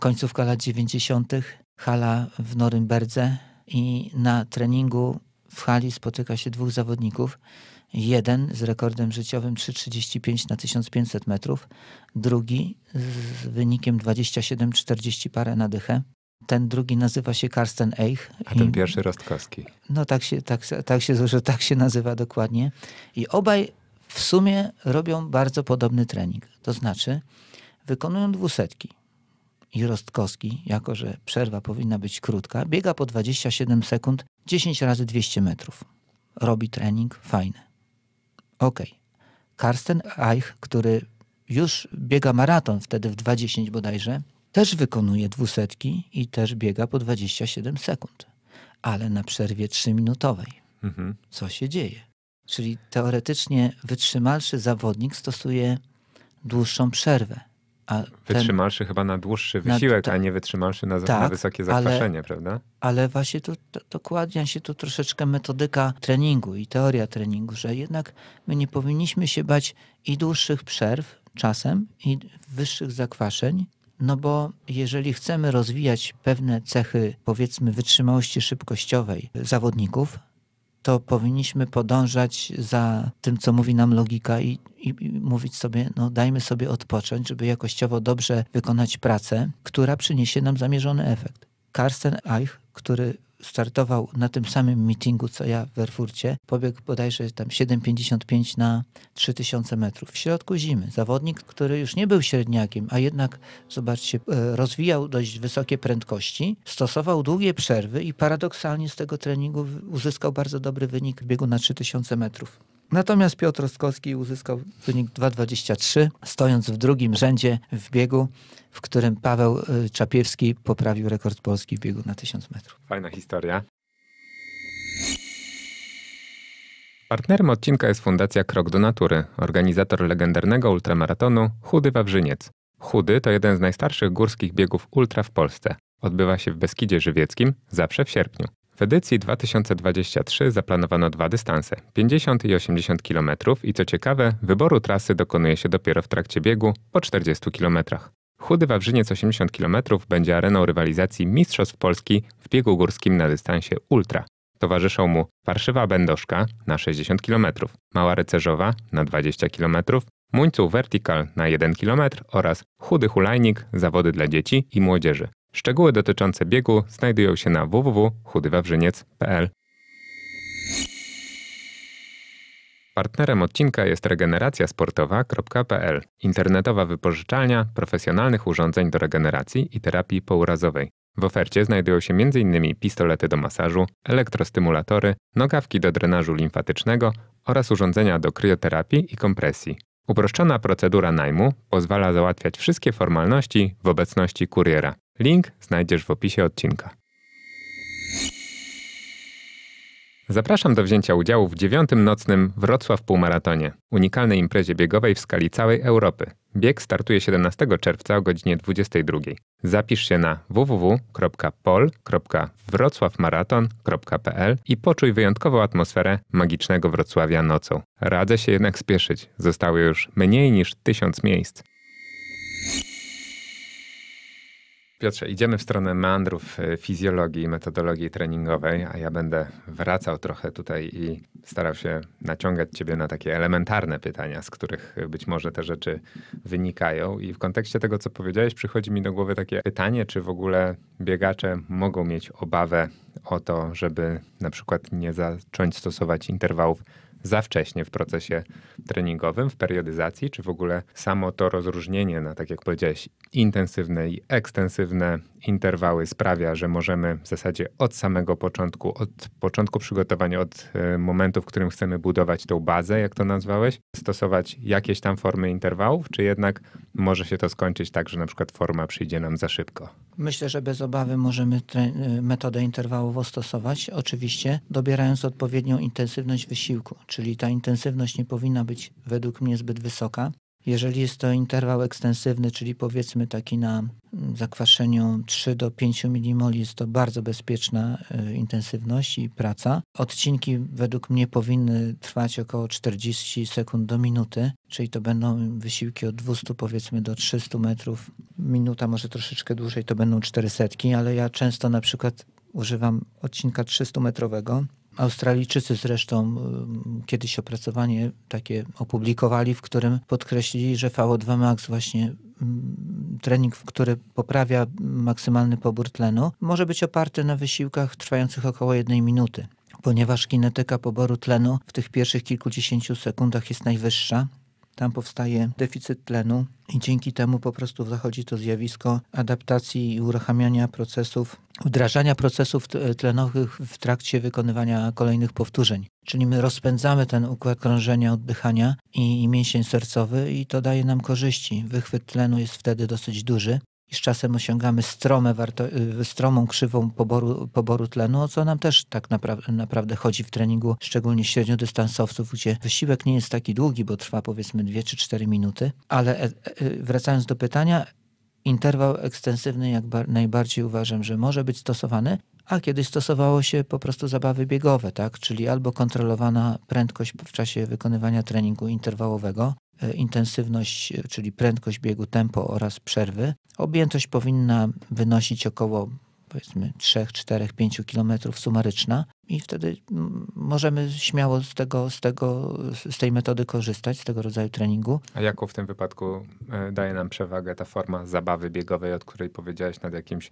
Końcówka lat 90 hala w Norymberdze i na treningu w hali spotyka się dwóch zawodników. Jeden z rekordem życiowym 3,35 na 1500 metrów, drugi z wynikiem 27,40 parę na dychę. Ten drugi nazywa się Karsten Eich. A ten i, pierwszy Rostkowski. No tak się, tak, tak się że tak się nazywa dokładnie. I obaj w sumie robią bardzo podobny trening. To znaczy wykonują dwusetki i Rostkowski, jako że przerwa powinna być krótka, biega po 27 sekund 10 razy 200 metrów. Robi trening, fajny. Ok. Karsten Eich, który już biega maraton wtedy w 20 bodajże, też wykonuje dwusetki i też biega po 27 sekund, ale na przerwie 3-minutowej. Mhm. Co się dzieje? Czyli teoretycznie wytrzymalszy zawodnik stosuje dłuższą przerwę. A wytrzymalszy ten, chyba na dłuższy wysiłek, na, ta, a nie wytrzymalszy na, tak, na wysokie zakwaszenie, ale, prawda? Ale właśnie tu to, dokładnia się tu troszeczkę metodyka treningu i teoria treningu, że jednak my nie powinniśmy się bać i dłuższych przerw czasem, i wyższych zakwaszeń, no bo jeżeli chcemy rozwijać pewne cechy, powiedzmy, wytrzymałości szybkościowej zawodników, to powinniśmy podążać za tym, co mówi nam logika i, i, i, mówić sobie, no dajmy sobie odpocząć, żeby jakościowo dobrze wykonać pracę, która przyniesie nam zamierzony efekt. Karsten Eich, który startował na tym samym meetingu co ja w Erfurcie. Pobiegł bodajże tam 7,55 na 3000 metrów. W środku zimy. Zawodnik, który już nie był średniakiem, a jednak, zobaczcie, e, rozwijał dość wysokie prędkości, stosował długie przerwy i paradoksalnie z tego treningu uzyskał bardzo dobry wynik w biegu na 3000 metrów. Natomiast Piotr Oskowski uzyskał wynik 2,23, stojąc w drugim rzędzie w biegu w którym Paweł y, Czapiewski poprawił rekord Polski w biegu na 1000 metrów. Fajna historia. Partnerem odcinka jest Fundacja Krok do Natury, organizator legendarnego ultramaratonu Chudy Wawrzyniec. Chudy to jeden z najstarszych górskich biegów ultra w Polsce. Odbywa się w Beskidzie Żywieckim zawsze w sierpniu. W edycji 2023 zaplanowano dwa dystanse 50 i 80 km i co ciekawe, wyboru trasy dokonuje się dopiero w trakcie biegu po 40 km. Chudy Wawrzyniec 80 km będzie areną rywalizacji Mistrzostw Polski w biegu górskim na dystansie ultra. Towarzyszą mu Parszywa Bendoszka na 60 km, Mała Rycerzowa na 20 km, Muńców Vertical na 1 km oraz Chudy Hulajnik zawody dla dzieci i młodzieży. Szczegóły dotyczące biegu znajdują się na www.chudywawrzyniec.pl. Partnerem odcinka jest regeneracjasportowa.pl, internetowa wypożyczalnia profesjonalnych urządzeń do regeneracji i terapii pourazowej. W ofercie znajdują się m.in. pistolety do masażu, elektrostymulatory, nogawki do drenażu limfatycznego oraz urządzenia do kryoterapii i kompresji. Uproszczona procedura najmu pozwala załatwiać wszystkie formalności w obecności kuriera. Link znajdziesz w opisie odcinka. Zapraszam do wzięcia udziału w dziewiątym nocnym Wrocław Półmaratonie, unikalnej imprezie biegowej w skali całej Europy. Bieg startuje 17 czerwca o godzinie 22. Zapisz się na www.pol.wrocławmaraton.pl i poczuj wyjątkową atmosferę magicznego Wrocławia nocą. Radzę się jednak spieszyć, zostało już mniej niż tysiąc miejsc. Piotrze, idziemy w stronę meandrów y, fizjologii i metodologii treningowej, a ja będę wracał trochę tutaj i starał się naciągać Ciebie na takie elementarne pytania, z których y, być może te rzeczy wynikają. I w kontekście tego, co powiedziałeś, przychodzi mi do głowy takie pytanie, czy w ogóle biegacze mogą mieć obawę o to, żeby na przykład nie zacząć stosować interwałów za wcześnie w procesie treningowym, w periodyzacji, czy w ogóle samo to rozróżnienie na, tak jak powiedziałeś, intensywne i ekstensywne interwały sprawia, że możemy w zasadzie od samego początku, od początku przygotowania, od e, momentu, w którym chcemy budować tą bazę, jak to nazwałeś, stosować jakieś tam formy interwałów, czy jednak może się to skończyć tak, że na przykład forma przyjdzie nam za szybko? Myślę, że bez obawy możemy e, metodę interwałów stosować, oczywiście dobierając odpowiednią intensywność wysiłku czyli ta intensywność nie powinna być według mnie zbyt wysoka. Jeżeli jest to interwał ekstensywny, czyli powiedzmy taki na mm, zakwaszeniu 3 do 5 mmol, jest to bardzo bezpieczna y, intensywność i praca. Odcinki według mnie powinny trwać około 40 sekund do minuty, czyli to będą wysiłki od 200 powiedzmy do 300 metrów. Minuta może troszeczkę dłużej, to będą 400, ale ja często na przykład używam odcinka 300 metrowego Australijczycy zresztą kiedyś opracowanie takie opublikowali, w którym podkreślili, że VO2 Max właśnie trening, który poprawia maksymalny pobór tlenu, może być oparty na wysiłkach trwających około jednej minuty ponieważ kinetyka poboru tlenu w tych pierwszych kilkudziesięciu sekundach jest najwyższa, tam powstaje deficyt tlenu i dzięki temu po prostu zachodzi to zjawisko adaptacji i uruchamiania procesów, wdrażania procesów tlenowych w trakcie wykonywania kolejnych powtórzeń. Czyli my rozpędzamy ten układ krążenia, oddychania i, i mięsień sercowy i to daje nam korzyści. Wychwyt tlenu jest wtedy dosyć duży i z czasem osiągamy warto, y, stromą krzywą poboru, poboru tlenu, o co nam też tak naprawdę chodzi w treningu, szczególnie średniodystansowców, gdzie wysiłek nie jest taki długi, bo trwa powiedzmy 2 czy 4 minuty. Ale e, e, wracając do pytania, interwał ekstensywny jak najbardziej uważam, że może być stosowany, a kiedyś stosowało się po prostu zabawy biegowe, tak? czyli albo kontrolowana prędkość w czasie wykonywania treningu interwałowego, E, intensywność, e, czyli prędkość biegu, tempo oraz przerwy. Objętość powinna wynosić około powiedzmy 3, 4, 5 km sumaryczna i wtedy możemy śmiało z, tego, z, tego, z tej metody korzystać, z tego rodzaju treningu. A jaką w tym wypadku e, daje nam przewagę ta forma zabawy biegowej, od której powiedziałeś nad jakimś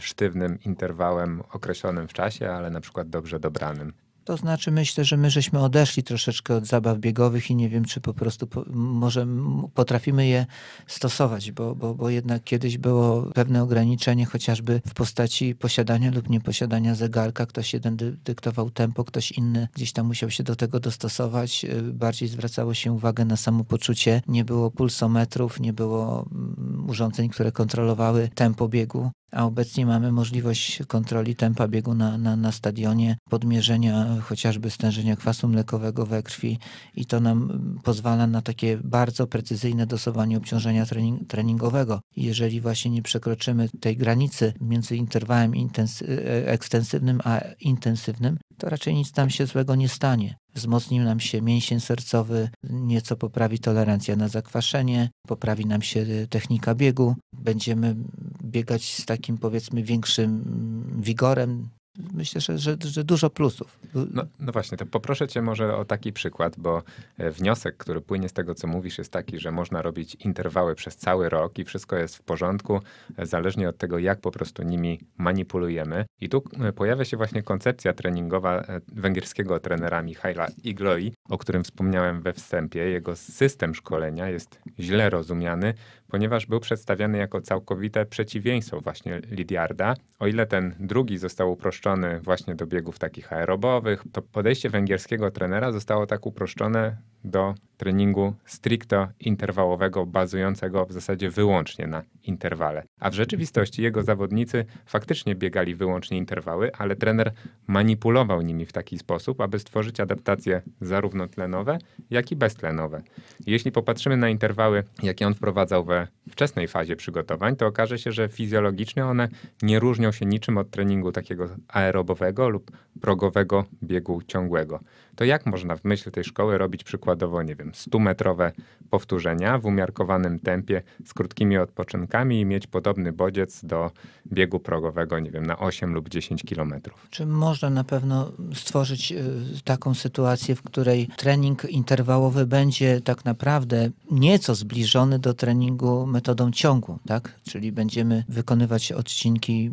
sztywnym interwałem określonym w czasie, ale na przykład dobrze dobranym? To znaczy, myślę, że my żeśmy odeszli troszeczkę od zabaw biegowych i nie wiem, czy po prostu po, może potrafimy je stosować, bo, bo, bo jednak kiedyś było pewne ograniczenie, chociażby w postaci posiadania lub nieposiadania zegarka. Ktoś jeden dy dyktował tempo, ktoś inny gdzieś tam musiał się do tego dostosować. Y, bardziej zwracało się uwagę na samopoczucie. Nie było pulsometrów, nie było mm, urządzeń, które kontrolowały tempo biegu a obecnie mamy możliwość kontroli tempa biegu na, na, na stadionie, podmierzenia chociażby stężenia kwasu mlekowego we krwi i to nam pozwala na takie bardzo precyzyjne dosowanie obciążenia trening, treningowego. Jeżeli właśnie nie przekroczymy tej granicy między interwałem e, ekstensywnym a intensywnym, to raczej nic tam się złego nie stanie wzmocni nam się mięsień sercowy, nieco poprawi tolerancja na zakwaszenie, poprawi nam się y, technika biegu, będziemy biegać z takim powiedzmy większym mm, wigorem, myślę, że, że, że dużo plusów. No, no, właśnie, to poproszę cię może o taki przykład, bo e, wniosek, który płynie z tego, co mówisz, jest taki, że można robić interwały przez cały rok i wszystko jest w porządku, e, zależnie od tego, jak po prostu nimi manipulujemy. I tu e, pojawia się właśnie koncepcja treningowa węgierskiego trenera Michaela Igloi, o którym wspomniałem we wstępie. Jego system szkolenia jest źle rozumiany, ponieważ był przedstawiany jako całkowite przeciwieństwo właśnie Lidiarda. O ile ten drugi został uproszczony właśnie do biegów takich aerobowych, to podejście węgierskiego trenera zostało tak uproszczone do treningu stricto interwałowego, bazującego w zasadzie wyłącznie na interwale. A w rzeczywistości jego zawodnicy faktycznie biegali wyłącznie interwały, ale trener manipulował nimi w taki sposób, aby stworzyć adaptacje zarówno tlenowe, jak i beztlenowe. Jeśli popatrzymy na interwały, jakie on wprowadzał we wczesnej fazie przygotowań, to okaże się, że fizjologicznie one nie różnią się niczym od treningu takiego aerobowego lub progowego biegu ciągłego to jak można w myśl tej szkoły robić przykładowo, nie wiem, 100-metrowe powtórzenia w umiarkowanym tempie z krótkimi odpoczynkami i mieć podobny bodziec do biegu progowego, nie wiem, na 8 lub 10 kilometrów? Czy można na pewno stworzyć y, taką sytuację, w której trening interwałowy będzie tak naprawdę nieco zbliżony do treningu metodą ciągu, tak? Czyli będziemy wykonywać odcinki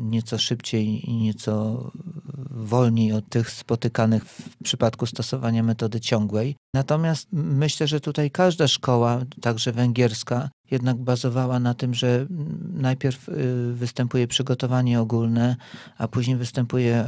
nieco szybciej i nieco wolniej od tych spotykanych w przypadku przypadku stosowania metody ciągłej. Natomiast myślę, że tutaj każda szkoła, także węgierska, jednak bazowała na tym, że najpierw y, występuje przygotowanie ogólne, a później występuje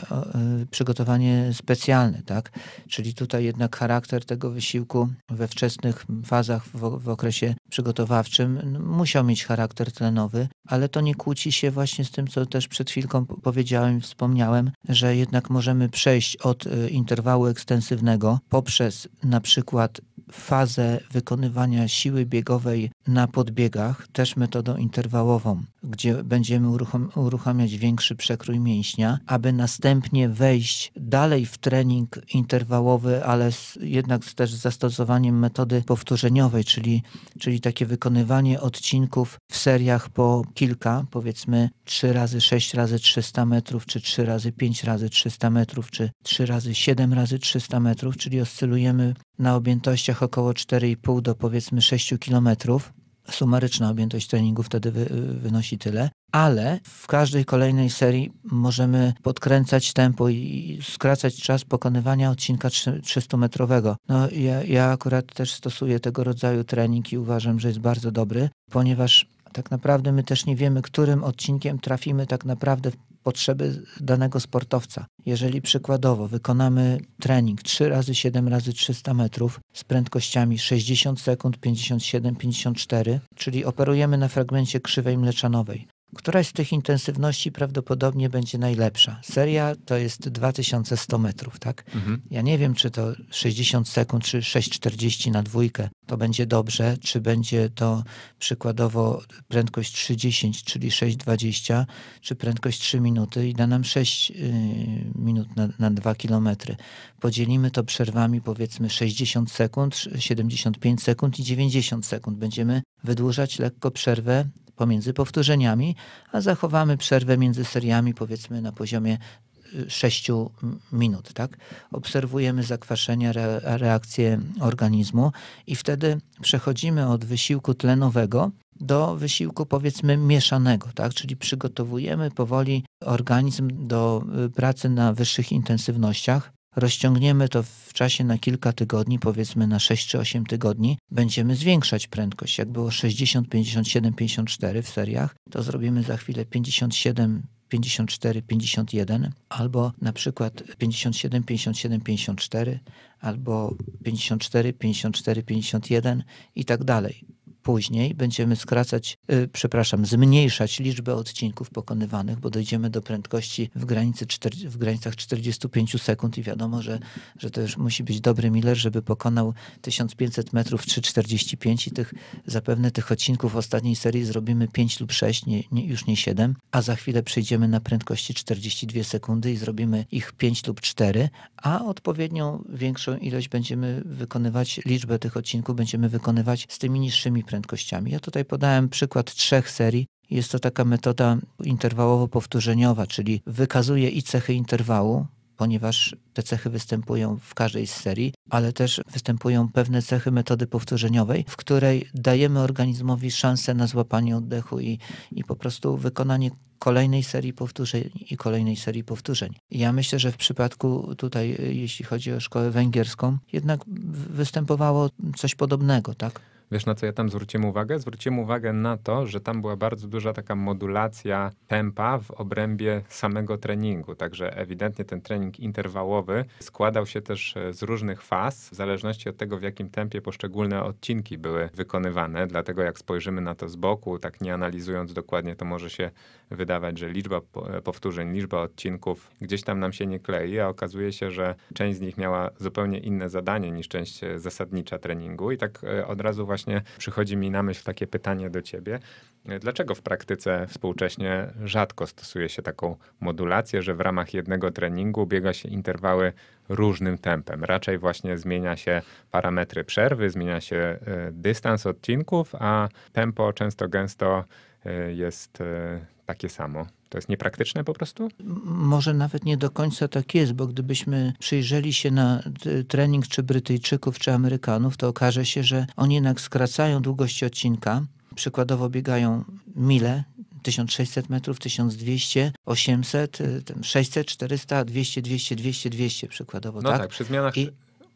y, przygotowanie specjalne, tak? Czyli tutaj jednak charakter tego wysiłku we wczesnych fazach w, w okresie przygotowawczym musiał mieć charakter tlenowy, ale to nie kłóci się właśnie z tym, co też przed chwilką powiedziałem, wspomniałem, że jednak możemy przejść od y, interwału ekstensywnego poprzez na przykład fazę wykonywania siły biegowej na podbiegach, też metodą interwałową, gdzie będziemy uruchamiać większy przekrój mięśnia, aby następnie wejść dalej w trening interwałowy, ale z, jednak też z zastosowaniem metody powtórzeniowej, czyli, czyli takie wykonywanie odcinków w seriach po kilka, powiedzmy 3 razy 6 razy 300 metrów, czy 3 razy 5 razy 300 metrów, czy 3 razy 7 razy 300 metrów, czyli oscylujemy na objętościach około 4,5 do powiedzmy 6 km. Sumaryczna objętość treningu wtedy wy, wynosi tyle, ale w każdej kolejnej serii możemy podkręcać tempo i skracać czas pokonywania odcinka 300-metrowego. No, ja, ja akurat też stosuję tego rodzaju trening i uważam, że jest bardzo dobry, ponieważ tak naprawdę my też nie wiemy, którym odcinkiem trafimy tak naprawdę potrzeby danego sportowca. Jeżeli przykładowo wykonamy trening 3 razy 7 razy 300 metrów z prędkościami 60 sekund, 57, 54, czyli operujemy na fragmencie krzywej mleczanowej. Któraś z tych intensywności prawdopodobnie będzie najlepsza. Seria to jest 2100 metrów, tak? Mhm. Ja nie wiem, czy to 60 sekund, czy 6,40 na dwójkę to będzie dobrze, czy będzie to przykładowo prędkość 3,10, czyli 6,20, czy prędkość 3 minuty i da nam 6 yy, minut na, na 2 kilometry. Podzielimy to przerwami powiedzmy 60 sekund, 75 sekund i 90 sekund. Będziemy wydłużać lekko przerwę pomiędzy powtórzeniami, a zachowamy przerwę między seriami powiedzmy na poziomie 6 y, minut. Tak? Obserwujemy zakwaszenia, re, reakcję organizmu i wtedy przechodzimy od wysiłku tlenowego do wysiłku powiedzmy mieszanego, tak? czyli przygotowujemy powoli organizm do y, pracy na wyższych intensywnościach rozciągniemy to w czasie na kilka tygodni, powiedzmy na 6 czy 8 tygodni, będziemy zwiększać prędkość. Jak było 60, 57, 54 w seriach, to zrobimy za chwilę 57, 54, 51, albo na przykład 57, 57, 54, albo 54, 54, 51 i tak dalej później będziemy skracać, y, przepraszam, zmniejszać liczbę odcinków pokonywanych, bo dojdziemy do prędkości w, granicy czter- w granicach 45 sekund i wiadomo, że, że to już musi być dobry Miller, żeby pokonał 1500 metrów 3,45 i tych, zapewne tych odcinków ostatniej serii zrobimy 5 lub 6, nie, nie, już nie 7, a za chwilę przejdziemy na prędkości 42 sekundy i zrobimy ich 5 lub 4, a odpowiednią większą ilość będziemy wykonywać, liczbę tych odcinków będziemy wykonywać z tymi niższymi prędkościami. Ja tutaj podałem przykład trzech serii. Jest to taka metoda interwałowo-powtórzeniowa, czyli wykazuje i cechy interwału, ponieważ te cechy występują w każdej z serii, ale też występują pewne cechy metody powtórzeniowej, w której dajemy organizmowi szansę na złapanie oddechu i, i po prostu wykonanie kolejnej serii powtórzeń i kolejnej serii powtórzeń. Ja myślę, że w przypadku tutaj, jeśli chodzi o szkołę węgierską, jednak występowało coś podobnego, tak? Wiesz, na co ja tam zwróciłem uwagę? Zwróciłem uwagę na to, że tam była bardzo duża taka modulacja tempa w obrębie samego treningu. Także ewidentnie ten trening interwałowy składał się też e, z różnych faz, w zależności od tego, w jakim tempie poszczególne odcinki były wykonywane. Dlatego, jak spojrzymy na to z boku, tak nie analizując dokładnie, to może się wydawać, że liczba e, powtórzeń, liczba odcinków gdzieś tam nam się nie klei, a okazuje się, że część z nich miała zupełnie inne zadanie niż część e, zasadnicza treningu. I tak od razu właśnie właśnie przychodzi mi na myśl takie pytanie do ciebie. Dlaczego w praktyce współcześnie rzadko stosuje się taką modulację, że w ramach jednego treningu biega się interwały różnym tempem? Raczej właśnie zmienia się parametry przerwy, zmienia się e, dystans odcinków, a tempo często gęsto e, jest e, takie samo. To jest niepraktyczne po prostu? Może nawet nie do końca tak jest, bo gdybyśmy przyjrzeli się na trening czy Brytyjczyków, czy Amerykanów, to okaże się, że oni jednak skracają długość odcinka. Przykładowo biegają mile, 1600 metrów, 1200, 800, 600, 400, 200, 200, 200, 200 przykładowo. No tak, tak przy zmianach I,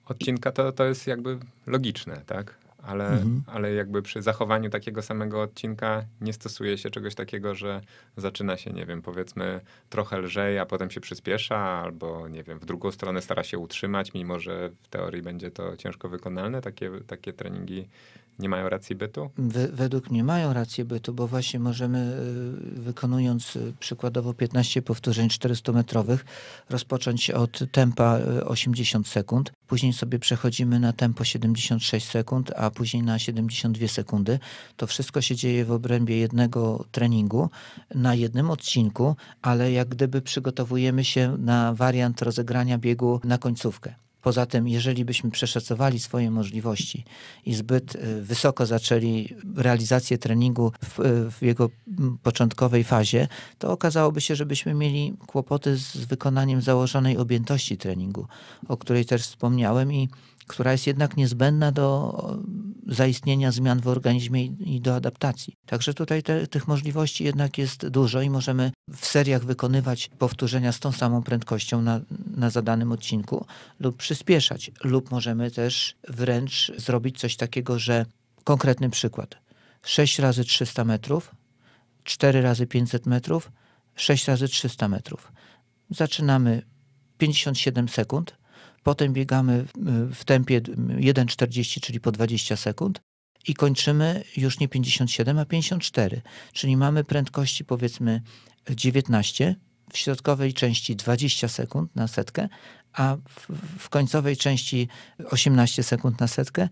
odcinka to, to jest jakby logiczne, tak? ale, mhm. ale jakby przy zachowaniu takiego samego odcinka nie stosuje się czegoś takiego, że zaczyna się, nie wiem, powiedzmy trochę lżej, a potem się przyspiesza, albo nie wiem, w drugą stronę stara się utrzymać, mimo że w teorii będzie to ciężko wykonalne. Takie, takie treningi nie mają racji bytu? Wy, według mnie mają rację bytu, bo właśnie możemy, y, wykonując y, przykładowo 15 powtórzeń 400-metrowych, rozpocząć od tempa 80 y, sekund, później sobie przechodzimy na tempo 76 sekund, a później na 72 sekundy. To wszystko się dzieje w obrębie jednego treningu, na jednym odcinku, ale jak gdyby przygotowujemy się na wariant rozegrania biegu na końcówkę. Poza tym, jeżeli byśmy przeszacowali swoje możliwości i zbyt y, wysoko zaczęli realizację treningu w, y, w jego mm, początkowej fazie, to okazałoby się, że byśmy mieli kłopoty z wykonaniem założonej objętości treningu, o której też wspomniałem i która jest jednak niezbędna do zaistnienia zmian w organizmie i do adaptacji. Także tutaj te, tych możliwości jednak jest dużo i możemy w seriach wykonywać powtórzenia z tą samą prędkością na, na zadanym odcinku lub przyspieszać, lub możemy też wręcz zrobić coś takiego, że konkretny przykład 6 razy 300 metrów, 4 razy 500 metrów, 6 razy 300 metrów. Zaczynamy 57 sekund potem biegamy y, w tempie 1,40, y, czyli po 20 sekund i kończymy już nie 57, a 54, czyli mamy prędkości powiedzmy 19, w środkowej części 20 sekund na setkę, a w końcowej części 18 sekund na setkę,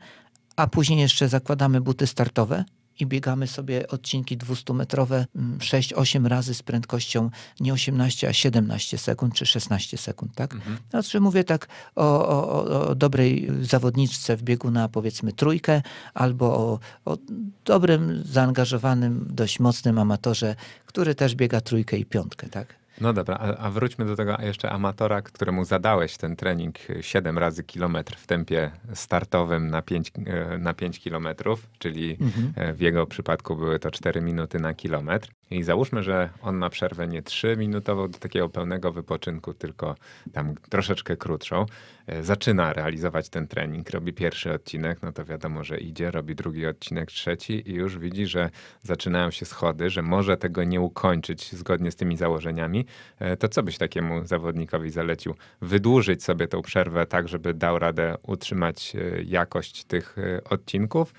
a później jeszcze zakładamy buty startowe, i biegamy sobie odcinki 200-metrowe 6-8 mm, razy z prędkością nie 18, a 17 sekund czy 16 sekund, tak? Mhm. No, znaczy mówię tak o, o, o dobrej zawodniczce w biegu na powiedzmy trójkę albo o, o dobrym, zaangażowanym, dość mocnym amatorze, który też biega trójkę i piątkę, tak? No dobra, a, a wróćmy do tego jeszcze amatora, któremu zadałeś ten trening 7 e, razy kilometr w tempie startowym na 5, e, na 5 kilometrów, czyli mhm. E, w jego przypadku były to 4 minuty na kilometr. I załóżmy, że on ma przerwę nie 3-minutową do takiego pełnego wypoczynku, tylko tam troszeczkę krótszą. E, zaczyna realizować ten trening, robi pierwszy odcinek, no to wiadomo, że idzie, robi drugi odcinek, trzeci i już widzi, że zaczynają się schody, że może tego nie ukończyć zgodnie z tymi założeniami. E, to co byś takiemu zawodnikowi zalecił? Wydłużyć sobie tą przerwę tak, żeby dał radę utrzymać e, jakość tych odcinków?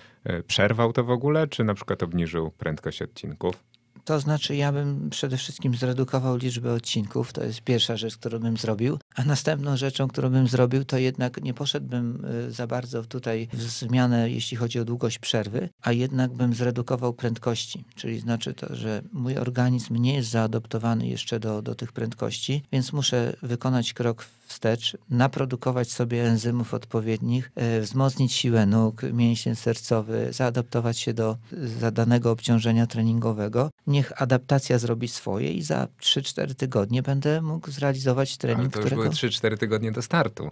Przerwał to w ogóle, czy na przykład obniżył prędkość odcinków? To znaczy, ja bym przede wszystkim zredukował liczbę odcinków, to jest pierwsza rzecz, którą bym zrobił. A następną rzeczą, którą bym zrobił, to jednak nie poszedłbym y, za bardzo tutaj w zmianę, jeśli chodzi o długość przerwy, a jednak bym zredukował prędkości. Czyli znaczy to, że mój organizm nie jest zaadoptowany jeszcze do, do tych prędkości, więc muszę wykonać krok w wstecz, naprodukować sobie enzymów odpowiednich, e, wzmocnić siłę nóg, mięsień sercowy, zaadaptować się do zadanego obciążenia treningowego. Niech adaptacja zrobi swoje i za 3-4 tygodnie będę mógł zrealizować trening, Ale to już były 3-4 tygodnie do startu.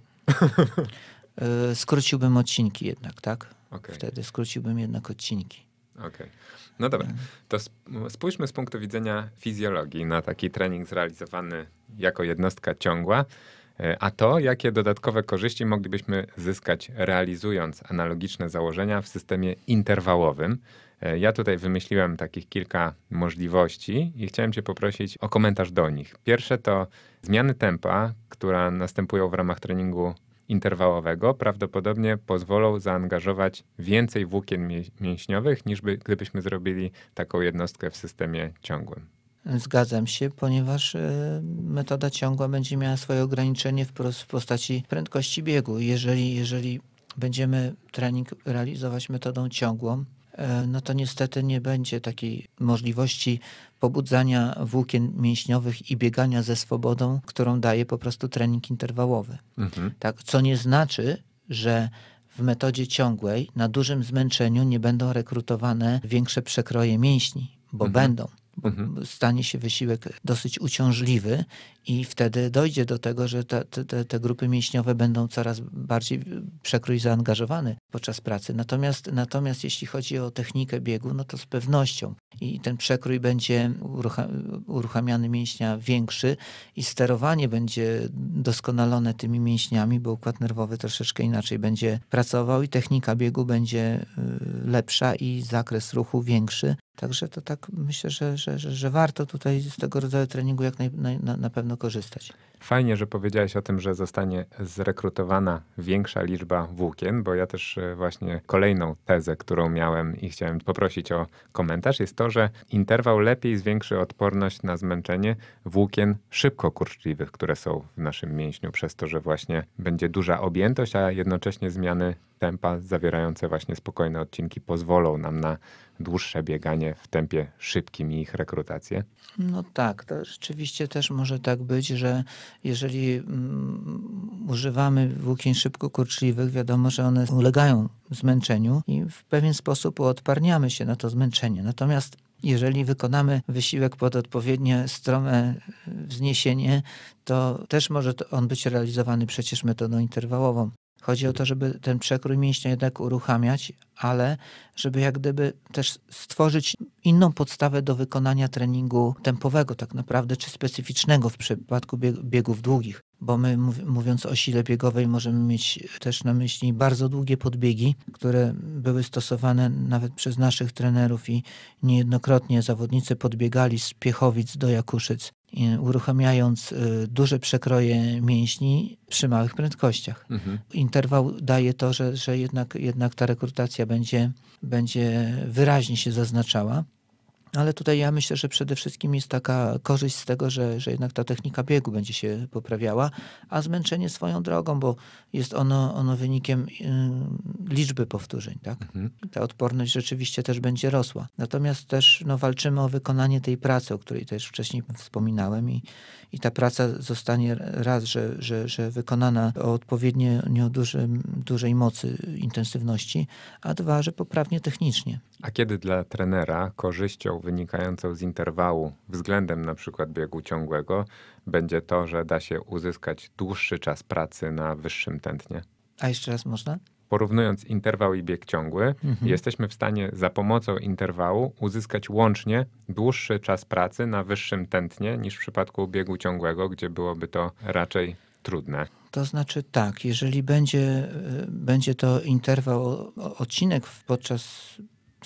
E, skróciłbym odcinki jednak, tak? Okay. Wtedy skróciłbym jednak odcinki. Okej. Okay. No dobra, mhm. to spójrzmy z punktu widzenia fizjologii na taki trening zrealizowany jako jednostka ciągła. E, a to, jakie dodatkowe korzyści moglibyśmy zyskać realizując analogiczne założenia w systemie interwałowym? E, ja tutaj wymyśliłem takich kilka możliwości i chciałem Cię poprosić o komentarz do nich. Pierwsze to zmiany tempa, które następują w ramach treningu interwałowego, prawdopodobnie pozwolą zaangażować więcej włókien mięśniowych, niż by, gdybyśmy zrobili taką jednostkę w systemie ciągłym. Zgadzam się, ponieważ e, metoda ciągła będzie miała swoje ograniczenie w postaci prędkości biegu. Jeżeli, jeżeli będziemy trening realizować metodą ciągłą, e, no to niestety nie będzie takiej możliwości pobudzania włókien mięśniowych i biegania ze swobodą, którą daje po prostu trening interwałowy. Mhm. Tak, co nie znaczy, że w metodzie ciągłej na dużym zmęczeniu nie będą rekrutowane większe przekroje mięśni, bo mhm. będą. Mhm. stanie się wysiłek dosyć uciążliwy i wtedy dojdzie do tego, że te, te, te, grupy mięśniowe będą coraz bardziej e, przekrój zaangażowane podczas pracy. Natomiast, natomiast jeśli chodzi o technikę biegu, no to z pewnością i ten przekrój będzie uruchamiany mięśnia większy i sterowanie będzie doskonalone tymi mięśniami, bo układ nerwowy troszeczkę inaczej będzie pracował i technika biegu będzie e, lepsza i zakres ruchu większy. Także to tak myślę, że, że, że, że warto tutaj z tego rodzaju treningu jak naj, na, na pewno korzystać. Fajnie, że powiedziałeś o tym, że zostanie zrekrutowana większa liczba włókien, bo ja też e, właśnie kolejną tezę, którą miałem i chciałem poprosić o komentarz, jest to, że interwał lepiej zwiększy odporność na zmęczenie włókien szybko kurczliwych, które są w naszym mięśniu, przez to, że właśnie będzie duża objętość, a jednocześnie zmiany tempa zawierające właśnie spokojne odcinki pozwolą nam na dłuższe bieganie w tempie szybkim i ich rekrutację? No tak, to rzeczywiście też może tak być, że jeżeli mm, używamy włókien kurczliwych, wiadomo, że one ulegają zmęczeniu i w pewien sposób odparniamy się na to zmęczenie. Natomiast jeżeli wykonamy wysiłek pod odpowiednie strome wzniesienie, to też może to on być realizowany przecież metodą interwałową. Chodzi o to, żeby ten przekrój mięśnia jednak uruchamiać, ale żeby jak gdyby też stworzyć inną podstawę do wykonania treningu tempowego, tak naprawdę, czy specyficznego w przypadku biegów długich. Bo my, mówiąc o sile biegowej, możemy mieć też na myśli bardzo długie podbiegi, które były stosowane nawet przez naszych trenerów i niejednokrotnie zawodnicy podbiegali z Piechowic do Jakuszyc uruchamiając y, duże przekroje mięśni przy małych prędkościach. Mhm. Interwał daje to, że, że jednak, jednak ta rekrutacja będzie, będzie wyraźnie się zaznaczała. Ale tutaj ja myślę, że przede wszystkim jest taka korzyść z tego, że, że jednak ta technika biegu będzie się poprawiała, a zmęczenie swoją drogą, bo jest ono, ono wynikiem y, liczby powtórzeń. Tak? Mhm. Ta odporność rzeczywiście też będzie rosła. Natomiast też no, walczymy o wykonanie tej pracy, o której też wcześniej wspominałem i, i ta praca zostanie raz, że, że, że wykonana o odpowiednio duży, dużej mocy, intensywności, a dwa, że poprawnie technicznie. A kiedy dla trenera korzyścią wynikającą z interwału względem na przykład biegu ciągłego będzie to, że da się uzyskać dłuższy czas pracy na wyższym tętnie. A jeszcze raz można? Porównując interwał i bieg ciągły, mhm. jesteśmy w stanie za pomocą interwału uzyskać łącznie dłuższy czas pracy na wyższym tętnie niż w przypadku biegu ciągłego, gdzie byłoby to raczej trudne. To znaczy tak, jeżeli będzie, y, będzie to interwał, odcinek podczas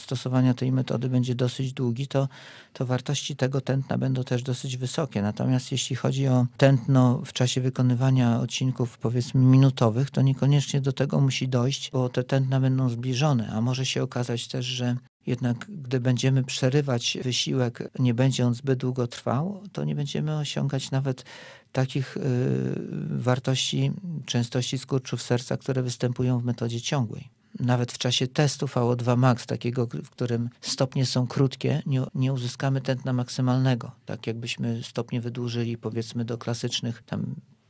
stosowania tej metody będzie dosyć długi, to, to wartości tego tętna będą też dosyć wysokie. Natomiast jeśli chodzi o tętno w czasie wykonywania odcinków powiedzmy minutowych, to niekoniecznie do tego musi dojść, bo te tętna będą zbliżone, a może się okazać też, że jednak gdy będziemy przerywać wysiłek, nie będzie on zbyt długo trwał, to nie będziemy osiągać nawet takich y, wartości częstości skurczów serca, które występują w metodzie ciągłej nawet w czasie testu VO2 max, takiego, w którym stopnie są krótkie, nie, nie, uzyskamy tętna maksymalnego. Tak jakbyśmy stopnie wydłużyli powiedzmy do klasycznych tam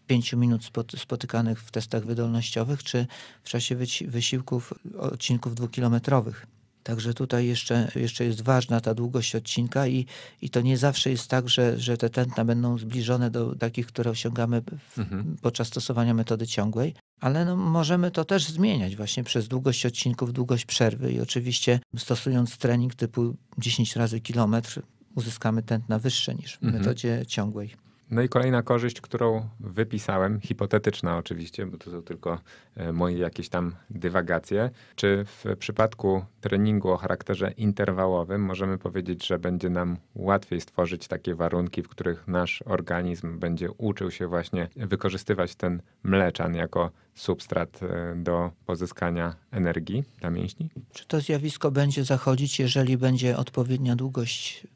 5 minut spotykanych w testach wydolnościowych, czy w czasie wysiłków odcinków dwukilometrowych. Także tutaj jeszcze, jeszcze jest ważna ta długość odcinka i, i to nie zawsze jest tak, że, że te tętna będą zbliżone do takich, które osiągamy w, mhm. podczas stosowania metody ciągłej. Ale no, możemy to też zmieniać właśnie przez długość odcinków, długość przerwy i oczywiście stosując trening typu 10 razy kilometr uzyskamy tętna wyższe niż w mhm. metodzie ciągłej. No i kolejna korzyść, którą wypisałem, hipotetyczna oczywiście, bo to są tylko e, moje jakieś tam dywagacje. Czy w przypadku treningu o charakterze interwałowym możemy powiedzieć, że będzie nam łatwiej stworzyć takie warunki, w których nasz organizm będzie uczył się właśnie wykorzystywać ten mleczan jako substrat e, do pozyskania energii dla mięśni? Czy to zjawisko będzie zachodzić, jeżeli będzie odpowiednia długość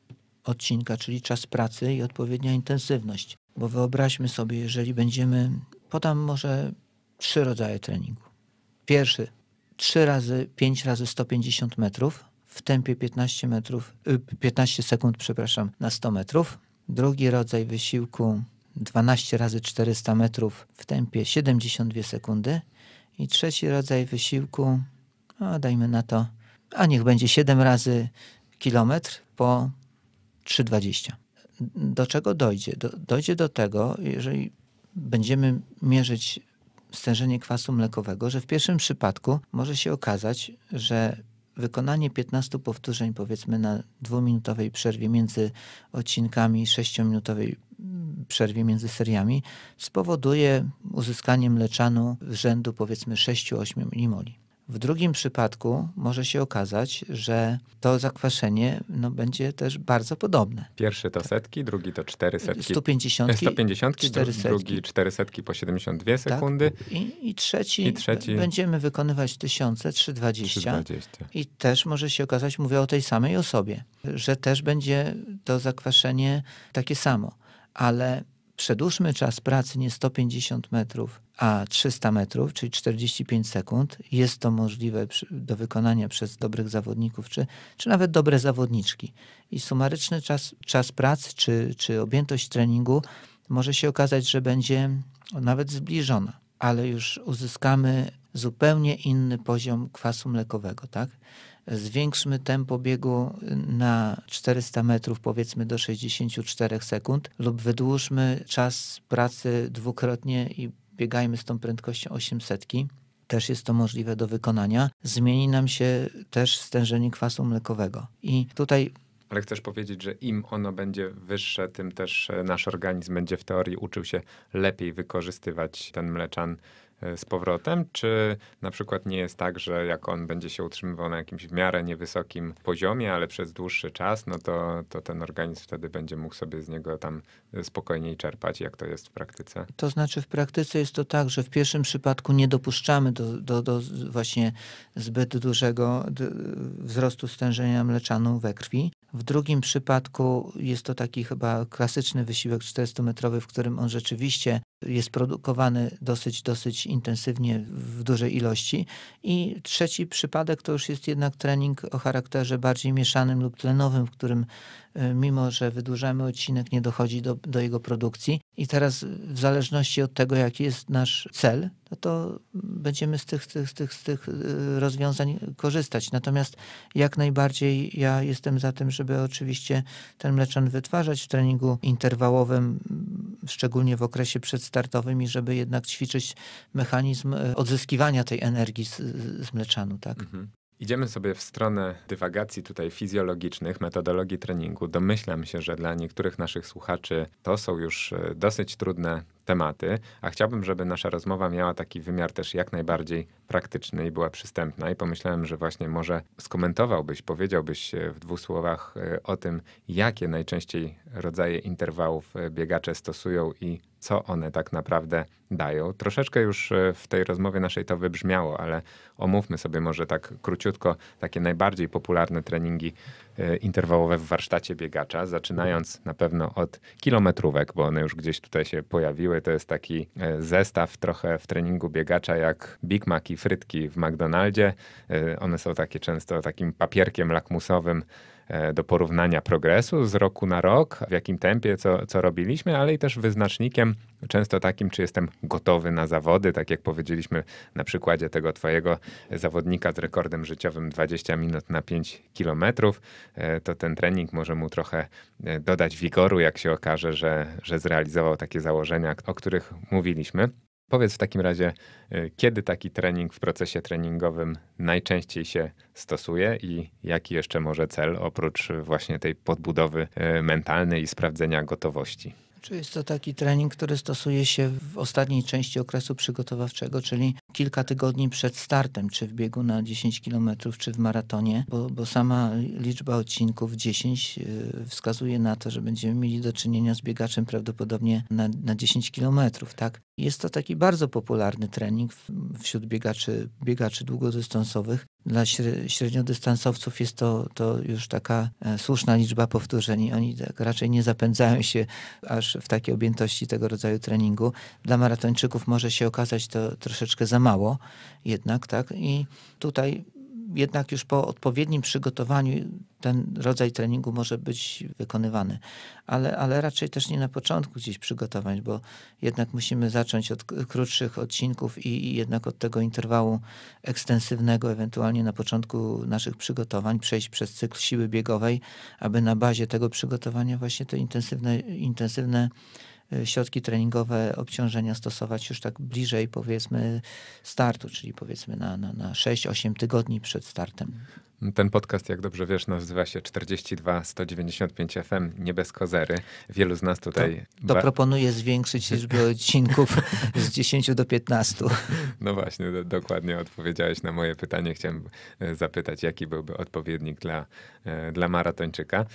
odcinka, czyli czas pracy i odpowiednia intensywność. Bo wyobraźmy sobie, jeżeli będziemy, podam może trzy rodzaje treningu. Pierwszy, 3 razy 5 razy 150 metrów w tempie 15 metrów, 15 y, sekund, przepraszam, na 100 metrów. Drugi rodzaj wysiłku 12 razy 400 metrów w tempie 72 sekundy. I trzeci rodzaj wysiłku, a no, dajmy na to, a niech będzie 7 razy kilometr po 3,20. Do czego dojdzie? Do, dojdzie do tego, jeżeli będziemy mierzyć stężenie kwasu mlekowego, że w pierwszym przypadku może się okazać, że wykonanie 15 powtórzeń, powiedzmy na dwuminutowej przerwie między odcinkami, sześciominutowej przerwie między seriami, spowoduje uzyskanie mleczanu rzędu powiedzmy 6-8 mimoli. W drugim przypadku może się okazać, że to zakwaszenie no, będzie też bardzo podobne. Pierwszy to tak. setki, drugi to cztery setki. 150, 150 Cztery setki. drugi setki po 72 tak, sekundy. I, i, trzeci, I trzeci będziemy wykonywać tysiące, 320, 320. I też może się okazać, mówię o tej samej osobie, że też będzie to zakwaszenie takie samo. Ale Przedłużmy czas pracy nie 150 metrów, a 300 metrów, czyli 45 sekund. Jest to możliwe do wykonania przez dobrych zawodników, czy, czy nawet dobre zawodniczki. I sumaryczny czas, czas pracy, czy, czy objętość treningu może się okazać, że będzie nawet zbliżona, ale już uzyskamy zupełnie inny poziom kwasu mlekowego, tak? zwiększmy tempo biegu na 400 metrów powiedzmy do 64 sekund lub wydłużmy czas pracy dwukrotnie i biegajmy z tą prędkością 800 też jest to możliwe do wykonania. Zmieni nam się też stężenie kwasu mlekowego. I tutaj. Ale chcesz powiedzieć, że im ono będzie wyższe, tym też e, nasz organizm będzie w teorii uczył się lepiej wykorzystywać ten mleczan E, z powrotem, czy na przykład nie jest tak, że jak on będzie się utrzymywał na jakimś w miarę niewysokim poziomie, ale przez dłuższy czas, no to, to ten organizm wtedy będzie mógł sobie z niego tam e, spokojniej czerpać, jak to jest w praktyce? To znaczy w praktyce jest to tak, że w pierwszym przypadku nie dopuszczamy do, do, do właśnie zbyt dużego wzrostu stężenia mleczanu we krwi. W drugim przypadku jest to taki chyba klasyczny wysiłek 400-metrowy, w którym on rzeczywiście jest produkowany dosyć, dosyć intensywnie w dużej ilości. I trzeci przypadek to już jest jednak trening o charakterze bardziej mieszanym lub tlenowym, w którym e, mimo, że wydłużamy odcinek, nie dochodzi do, do jego produkcji. I teraz w zależności od tego, jaki jest nasz cel, no to będziemy z tych, tych, tych, z tych e, rozwiązań korzystać. Natomiast jak najbardziej ja jestem za tym, żeby oczywiście ten mleczan wytwarzać w treningu interwałowym, szczególnie w okresie przedstawienia startowymi, żeby jednak ćwiczyć mechanizm e, odzyskiwania tej energii z, z mleczanu. Tak? Mhm. Idziemy sobie w stronę dywagacji tutaj fizjologicznych, metodologii treningu. Domyślam się, że dla niektórych naszych słuchaczy to są już e, dosyć trudne tematy, a chciałbym, żeby nasza rozmowa miała taki wymiar też jak najbardziej praktyczny i była przystępna. I pomyślałem, że właśnie może skomentowałbyś, powiedziałbyś w dwóch słowach e, o tym, jakie najczęściej rodzaje interwałów e, biegacze stosują i co one tak naprawdę dają. Troszeczkę już e, w tej rozmowie naszej to wybrzmiało, ale omówmy sobie może tak króciutko takie najbardziej popularne treningi E, interwałowe w warsztacie biegacza, zaczynając mhm. na pewno od kilometrówek, bo one już gdzieś tutaj się pojawiły. To jest taki e, zestaw trochę w treningu biegacza jak Big Mac i frytki w McDonaldzie. E, one są takie często takim papierkiem lakmusowym, E, do porównania progresu z roku na rok, w jakim tempie, co, co robiliśmy, ale i też wyznacznikiem często takim, czy jestem gotowy na zawody, tak jak powiedzieliśmy na przykładzie tego twojego zawodnika z rekordem życiowym 20 minut na 5 kilometrów, e, to ten trening może mu trochę e, dodać wigoru, jak się okaże, że, że zrealizował takie założenia, o których mówiliśmy. Powiedz w takim razie, y, kiedy taki trening w procesie treningowym najczęściej się stosuje i jaki jeszcze może cel oprócz właśnie tej podbudowy y, mentalnej i sprawdzenia gotowości? Czy jest to taki trening, który stosuje się w ostatniej części okresu przygotowawczego, czyli kilka tygodni przed startem, czy w biegu na 10 km, czy w maratonie, bo, bo sama liczba odcinków 10 y, wskazuje na to, że będziemy mieli do czynienia z biegaczem prawdopodobnie na, na 10 km, tak? Jest to taki bardzo popularny trening wśród biegaczy, biegaczy długodystansowych. Dla średniodystansowców jest to, to już taka e, słuszna liczba powtórzeń. Oni tak raczej nie zapędzają się aż w takie objętości tego rodzaju treningu. Dla maratończyków może się okazać to troszeczkę za mało jednak, tak? I tutaj jednak już po odpowiednim przygotowaniu ten rodzaj treningu może być wykonywany. Ale, ale raczej też nie na początku gdzieś przygotować, bo jednak musimy zacząć od krótszych odcinków i, i jednak od tego interwału ekstensywnego, ewentualnie na początku naszych przygotowań, przejść przez cykl siły biegowej, aby na bazie tego przygotowania właśnie te intensywne, intensywne Y, środki treningowe, obciążenia stosować już tak bliżej powiedzmy startu, czyli powiedzmy na, na, na 6-8 tygodni przed startem. Ten podcast, jak dobrze wiesz, nazywa się 42 195 FM, nie bez kozery. Wielu z nas tutaj... To, to proponuję zwiększyć liczbę odcinków z 10 do 15. No właśnie, do, dokładnie odpowiedziałeś na moje pytanie. Chciałem e, zapytać, jaki byłby odpowiednik dla, e, dla maratończyka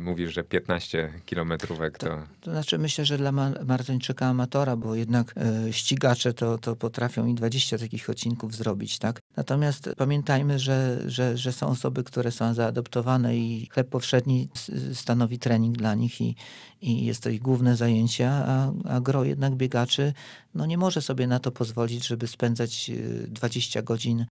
mówisz, że 15 kilometrówek to... Tak. to... to... znaczy myślę, że dla martończyka amatora, bo jednak y, ścigacze to, to potrafią i 20 takich odcinków zrobić, tak? Natomiast pamiętajmy, że, że, że są osoby, które są zaadoptowane i chleb powszedni stanowi trening dla nich i, i jest to ich główne zajęcie, a, a gro jednak biegaczy no nie może sobie na to pozwolić, żeby spędzać 20 y, godzin y,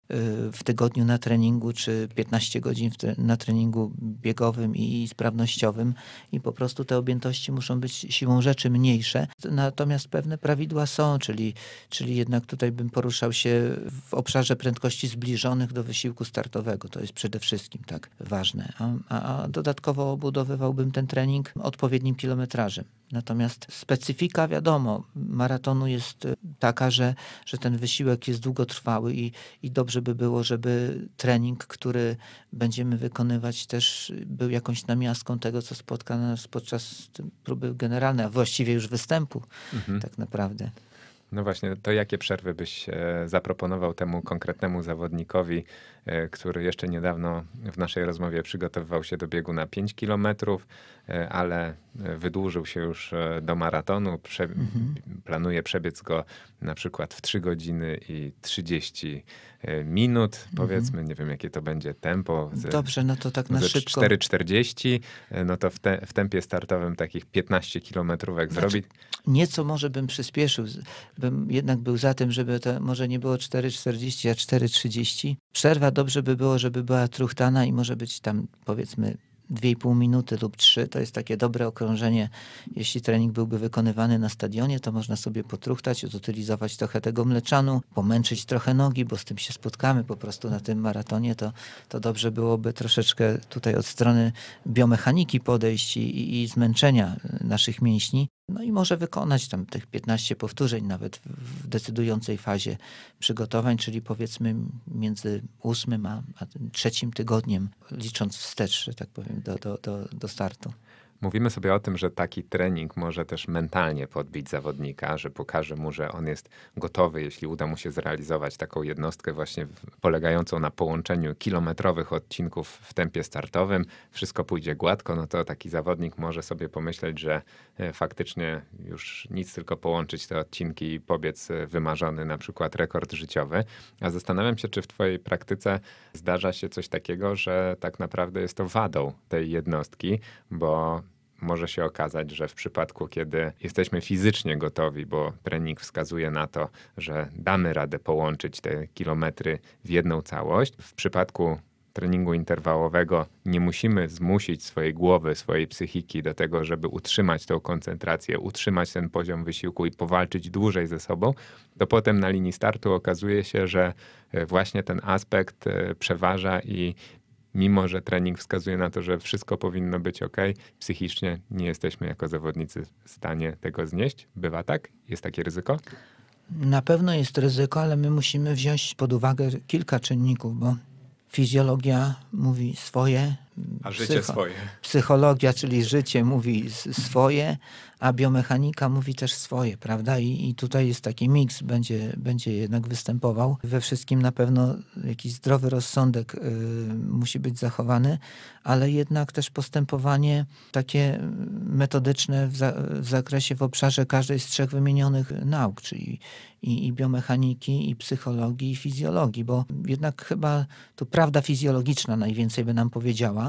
w tygodniu na treningu, czy 15 godzin na treningu biegowym i sprawnościowym i po prostu te objętości muszą być siłą rzeczy mniejsze. Natomiast pewne prawidła są, czyli, czyli jednak tutaj bym poruszał się w obszarze prędkości zbliżonych do wysiłku startowego. To jest przede wszystkim tak ważne. A, a dodatkowo obudowywałbym ten trening odpowiednim kilometrem kilometrażem. Natomiast specyfika, wiadomo, maratonu jest y, taka, że, że ten wysiłek jest długotrwały i, i dobrze by było, żeby trening, który będziemy wykonywać, też był jakąś namiastką tego, co spotka nas podczas próby generalnej, a właściwie już występu, mhm. tak naprawdę. No właśnie, to jakie przerwy byś e, zaproponował temu konkretnemu zawodnikowi, E, który jeszcze niedawno w naszej rozmowie przygotowywał się do biegu na 5 km, e, ale e, wydłużył się już do maratonu. Prze mhm. Planuje przebiec go na przykład w 3 godziny i 30 minut, mhm. powiedzmy, nie wiem jakie to będzie tempo. Dobrze, no to tak na szybko. 4,40, no to w, te, w tempie startowym takich 15 kilometrówek znaczy, zrobić. Nieco może bym przyspieszył, bym jednak był za tym, żeby to może nie było 4,40, a 4,30. Przerwa dobrze by było, żeby była truchtana i może być tam powiedzmy 2,5 minuty lub 3. To jest takie dobre okrążenie. Jeśli trening byłby wykonywany na stadionie, to można sobie potruchtać, utylizować trochę tego mleczanu, pomęczyć trochę nogi, bo z tym się spotkamy po prostu na tym maratonie. To, to dobrze byłoby troszeczkę tutaj od strony biomechaniki podejść i, i, i zmęczenia naszych mięśni. No i może wykonać tam tych 15 powtórzeń nawet w decydującej fazie przygotowań, czyli powiedzmy między ósmym a, a trzecim tygodniem, licząc wstecz, że tak powiem, do, do, do, do startu. Mówimy sobie o tym, że taki trening może też mentalnie podbić zawodnika, że pokaże mu, że on jest gotowy, jeśli uda mu się zrealizować taką jednostkę właśnie polegającą na połączeniu kilometrowych odcinków w tempie startowym, wszystko pójdzie gładko, no to taki zawodnik może sobie pomyśleć, że E, faktycznie już nic, tylko połączyć te odcinki i pobiec e, wymarzony na przykład rekord życiowy. A zastanawiam się, czy w Twojej praktyce zdarza się coś takiego, że tak naprawdę jest to wadą tej jednostki, bo może się okazać, że w przypadku, kiedy jesteśmy fizycznie gotowi, bo trening wskazuje na to, że damy radę połączyć te kilometry w jedną całość, w przypadku treningu interwałowego nie musimy zmusić swojej głowy, swojej psychiki do tego, żeby utrzymać tą koncentrację, utrzymać ten poziom wysiłku i powalczyć dłużej ze sobą, to potem na linii startu okazuje się, że e, właśnie ten aspekt e, przeważa i mimo, że trening wskazuje na to, że wszystko powinno być ok, psychicznie nie jesteśmy jako zawodnicy w stanie tego znieść. Bywa tak? Jest takie ryzyko? Na pewno jest ryzyko, ale my musimy wziąć pod uwagę kilka czynników, bo fizjologia mówi swoje, a życie psycho, swoje. Psychologia, czyli życie mówi swoje, a biomechanika mówi też swoje, prawda? I, i tutaj jest taki miks, będzie, będzie jednak występował. We wszystkim na pewno jakiś zdrowy rozsądek y, musi być zachowany, ale jednak też postępowanie takie metodyczne w, za, w zakresie, w obszarze każdej z trzech wymienionych nauk, czyli i, i, biomechaniki, i psychologii, i fizjologii, bo jednak chyba tu prawda fizjologiczna najwięcej by nam powiedziała,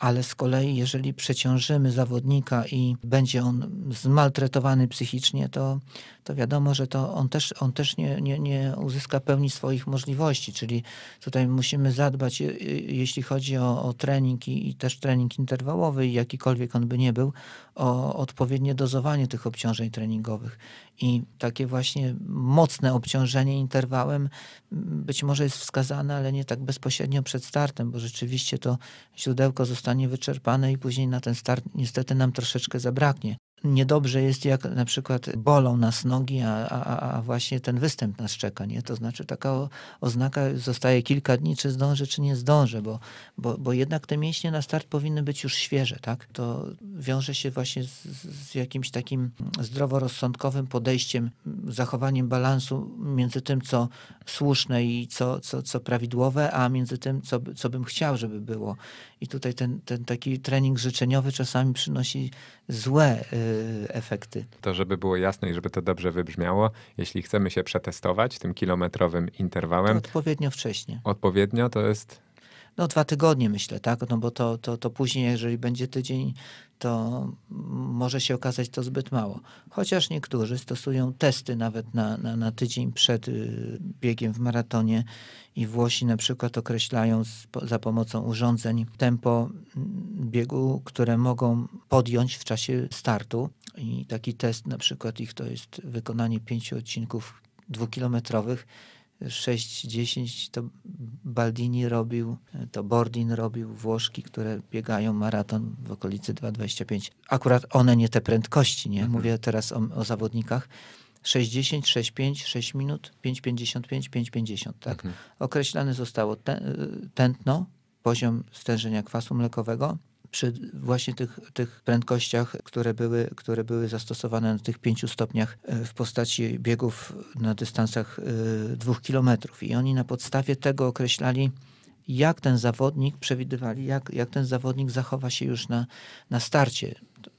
ale z kolei jeżeli przeciążymy zawodnika i będzie on zmaltretowany psychicznie, to, to wiadomo, że to on też, on też nie, nie, nie uzyska pełni swoich możliwości, czyli tutaj musimy zadbać, y, y, jeśli chodzi o, o trening i, i też trening interwałowy, jakikolwiek on by nie był, o odpowiednie dozowanie tych obciążeń treningowych. I takie właśnie mocne obciążenie interwałem mm, być może jest wskazane, ale nie tak bezpośrednio przed startem, bo rzeczywiście to źródełko zostało zostanie wyczerpane i później na ten start niestety nam troszeczkę zabraknie niedobrze jest, jak na przykład bolą nas nogi, a, a, a właśnie ten występ nas czeka. Nie? To znaczy taka o, oznaka zostaje kilka dni, czy zdążę, czy nie zdążę, bo, bo, bo jednak te mięśnie na start powinny być już świeże. Tak? To wiąże się właśnie z, z jakimś takim zdroworozsądkowym podejściem, zachowaniem balansu między tym, co słuszne i co, co, co prawidłowe, a między tym, co, co bym chciał, żeby było. I tutaj ten, ten taki trening życzeniowy czasami przynosi złe y, efekty. To, żeby było jasne i żeby to dobrze wybrzmiało, jeśli chcemy się przetestować tym kilometrowym interwałem. To odpowiednio wcześnie. Odpowiednio to jest. No, dwa tygodnie myślę, tak? No bo to, to, to później, jeżeli będzie tydzień to może się okazać to zbyt mało. Chociaż niektórzy stosują testy nawet na, na, na tydzień przed y, biegiem w maratonie i Włosi na przykład określają z, za pomocą urządzeń tempo biegu, które mogą podjąć w czasie startu. I taki test na przykład ich to jest wykonanie pięciu odcinków dwukilometrowych 6-10 to Baldini robił, to Bordin robił, Włoszki, które biegają maraton w okolicy 2,25. Akurat one nie te prędkości, nie? Mhm. Mówię teraz o, o zawodnikach. 60, 65, 6 minut, 5,55, 5,50, tak? Mhm. Określane zostało tę, tętno, poziom stężenia kwasu mlekowego, przy właśnie tych, tych prędkościach, które były, które były zastosowane na tych pięciu stopniach e, w postaci biegów na dystansach e, dwóch kilometrów. I oni na podstawie tego określali, jak ten zawodnik przewidywali, jak, jak ten zawodnik zachowa się już na, na starcie.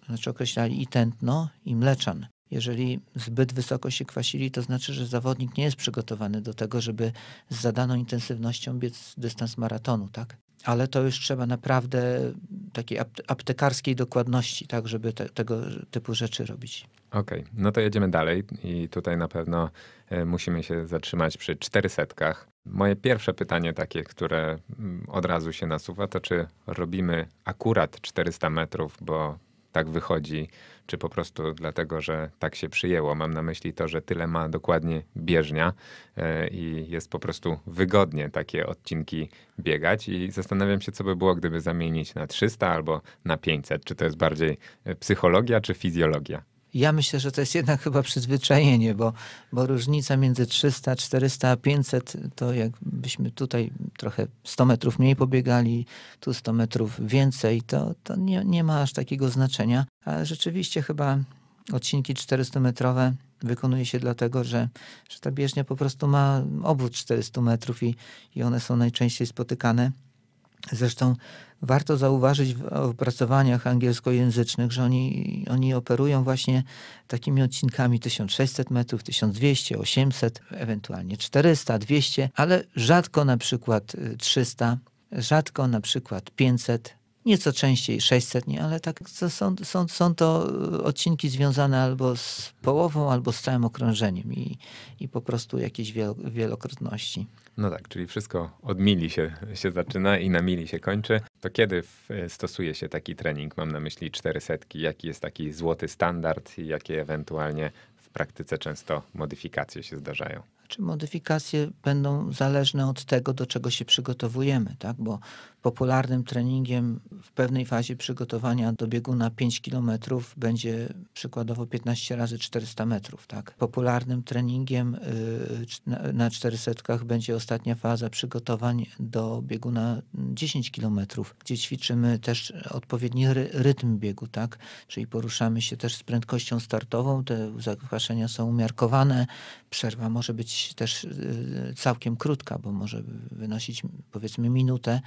Znaczy określali i tętno, i mleczan. Jeżeli zbyt wysoko się kwasili, to znaczy, że zawodnik nie jest przygotowany do tego, żeby z zadaną intensywnością biec dystans maratonu, tak? ale to już trzeba naprawdę takiej aptekarskiej dokładności, tak, żeby te, tego typu rzeczy robić. Okej, okay. no to jedziemy dalej i tutaj na pewno e, musimy się zatrzymać przy czterysetkach. Moje pierwsze pytanie takie, które mm, od razu się nasuwa, to czy robimy akurat 400 metrów, bo tak wychodzi czy po prostu dlatego, że tak się przyjęło. Mam na myśli to, że tyle ma dokładnie bieżnia e, i jest po prostu wygodnie takie odcinki biegać i zastanawiam się, co by było, gdyby zamienić na 300 albo na 500. Czy to jest bardziej e, psychologia czy fizjologia? Ja myślę, że to jest jednak chyba przyzwyczajenie, bo, bo różnica między 300, 400 a 500 to jakbyśmy tutaj trochę 100 metrów mniej pobiegali, tu 100 metrów więcej, to, to nie, nie ma aż takiego znaczenia. Ale rzeczywiście chyba odcinki 400-metrowe wykonuje się dlatego, że, że ta bieżnia po prostu ma obwód 400 metrów i, i one są najczęściej spotykane. Zresztą warto zauważyć w opracowaniach angielskojęzycznych, że oni, oni operują właśnie takimi odcinkami 1600 metrów, 1200, 800, ewentualnie 400, 200, ale rzadko na przykład 300, y, rzadko na przykład 500, nieco częściej 600 dni, ale tak są, są, są to e, odcinki związane albo z połową, albo z całym okrążeniem i, i po prostu jakieś wielokrotności. No tak, czyli wszystko od mili się, się zaczyna i na mili się kończy. To kiedy e, stosuje się taki trening? Mam na myśli 400. Jaki jest taki złoty standard i jakie ewentualnie w praktyce często modyfikacje się zdarzają? Czy modyfikacje będą zależne od tego, do czego się przygotowujemy, tak? Bo popularnym treningiem w pewnej fazie przygotowania do biegu na 5 km będzie przykładowo 15 razy 400 metrów. Tak? Popularnym treningiem y, na 400 będzie ostatnia faza przygotowań do biegu na 10 km, gdzie ćwiczymy też odpowiedni rytm biegu, tak? czyli poruszamy się też z prędkością startową, te zagłaszenia są umiarkowane, przerwa może być też y, całkiem krótka, bo może wynosić powiedzmy minutę,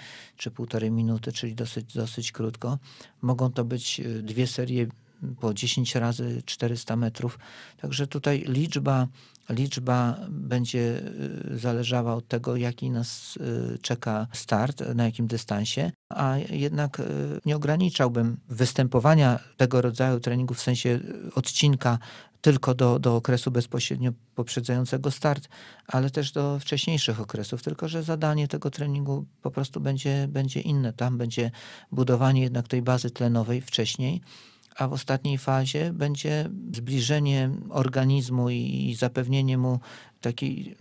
czy półtorej minuty, czyli dosyć, dosyć krótko. Mogą to być y, dwie serie po 10 razy 400 metrów. Także tutaj liczba, liczba będzie y, zależała od tego, jaki nas y, czeka start, na jakim dystansie, a jednak nie ograniczałbym występowania tego rodzaju treningu w sensie odcinka tylko do, do okresu bezpośrednio poprzedzającego start, ale też do wcześniejszych okresów, tylko że zadanie tego treningu po prostu będzie, będzie inne. Tam będzie budowanie jednak tej bazy tlenowej wcześniej, a w ostatniej fazie będzie zbliżenie organizmu i, i zapewnienie mu takiej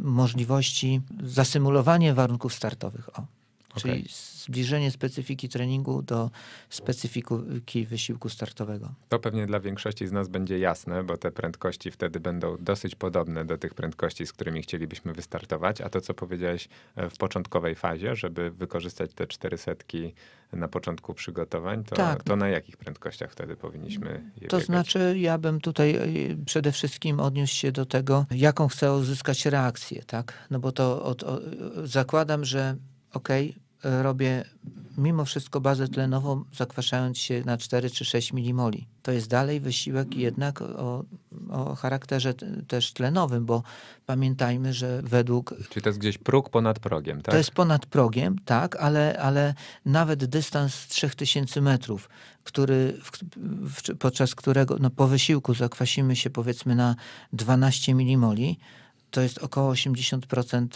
możliwości zasymulowania warunków startowych. O czyli okay. zbliżenie specyfiki treningu do specyfiki wysiłku startowego. To pewnie dla większości z nas będzie jasne, bo te prędkości wtedy będą dosyć podobne do tych prędkości, z którymi chcielibyśmy wystartować. A to, co powiedziałeś e, w początkowej fazie, żeby wykorzystać te cztery setki na początku przygotowań, to, tak. to na jakich prędkościach wtedy powinniśmy je To biegać? znaczy, ja bym tutaj e, przede wszystkim odniósł się do tego, jaką chcę uzyskać reakcję, tak? No bo to od, od, zakładam, że ok, e, robię mimo wszystko bazę tlenową, zakwaszając się na 4 czy 6 milimoli. To jest dalej wysiłek jednak o, o charakterze też tlenowym, bo pamiętajmy, że według... Czyli to jest gdzieś próg ponad progiem, tak? To jest ponad progiem, tak, ale, ale nawet dystans 3000 metrów, który w, w, podczas którego no, po wysiłku zakwasimy się powiedzmy na 12 milimoli, to jest około 80%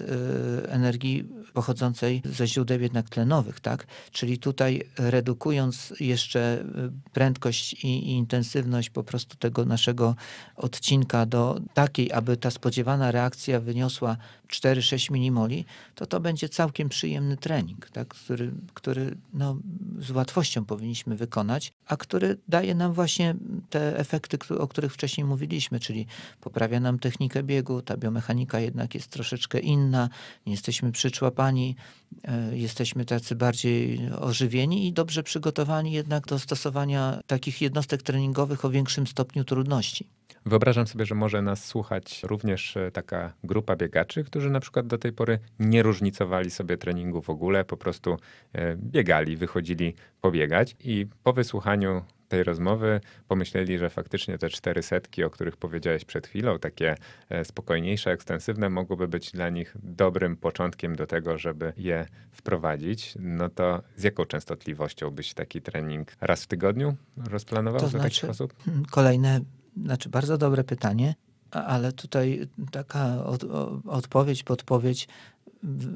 y, energii pochodzącej ze źródeł jednak tlenowych, tak? Czyli tutaj redukując jeszcze y, prędkość i, i intensywność po prostu tego naszego odcinka do takiej, aby ta spodziewana reakcja wyniosła 4-6 minimoli, to to będzie całkiem przyjemny trening, tak? który, który no, z łatwością powinniśmy wykonać, a który daje nam właśnie te efekty, o których wcześniej mówiliśmy, czyli poprawia nam technikę biegu, ta mechanika jednak jest troszeczkę inna, nie jesteśmy przyczłapani, e, jesteśmy tacy bardziej ożywieni i dobrze przygotowani jednak do stosowania takich jednostek treningowych o większym stopniu trudności. Wyobrażam sobie, że może nas słuchać również e, taka grupa biegaczy, którzy na przykład do tej pory nie różnicowali sobie treningu w ogóle, po prostu e, biegali, wychodzili pobiegać i po wysłuchaniu tej rozmowy pomyśleli, że faktycznie te cztery setki, o których powiedziałeś przed chwilą, takie e, spokojniejsze, ekstensywne, mogłyby być dla nich dobrym początkiem do tego, żeby je wprowadzić, no to z jaką częstotliwością byś taki trening raz w tygodniu rozplanował to dla znaczy, hmm, Kolejne, znaczy bardzo dobre pytanie ale tutaj taka od, odpowiedź, podpowiedź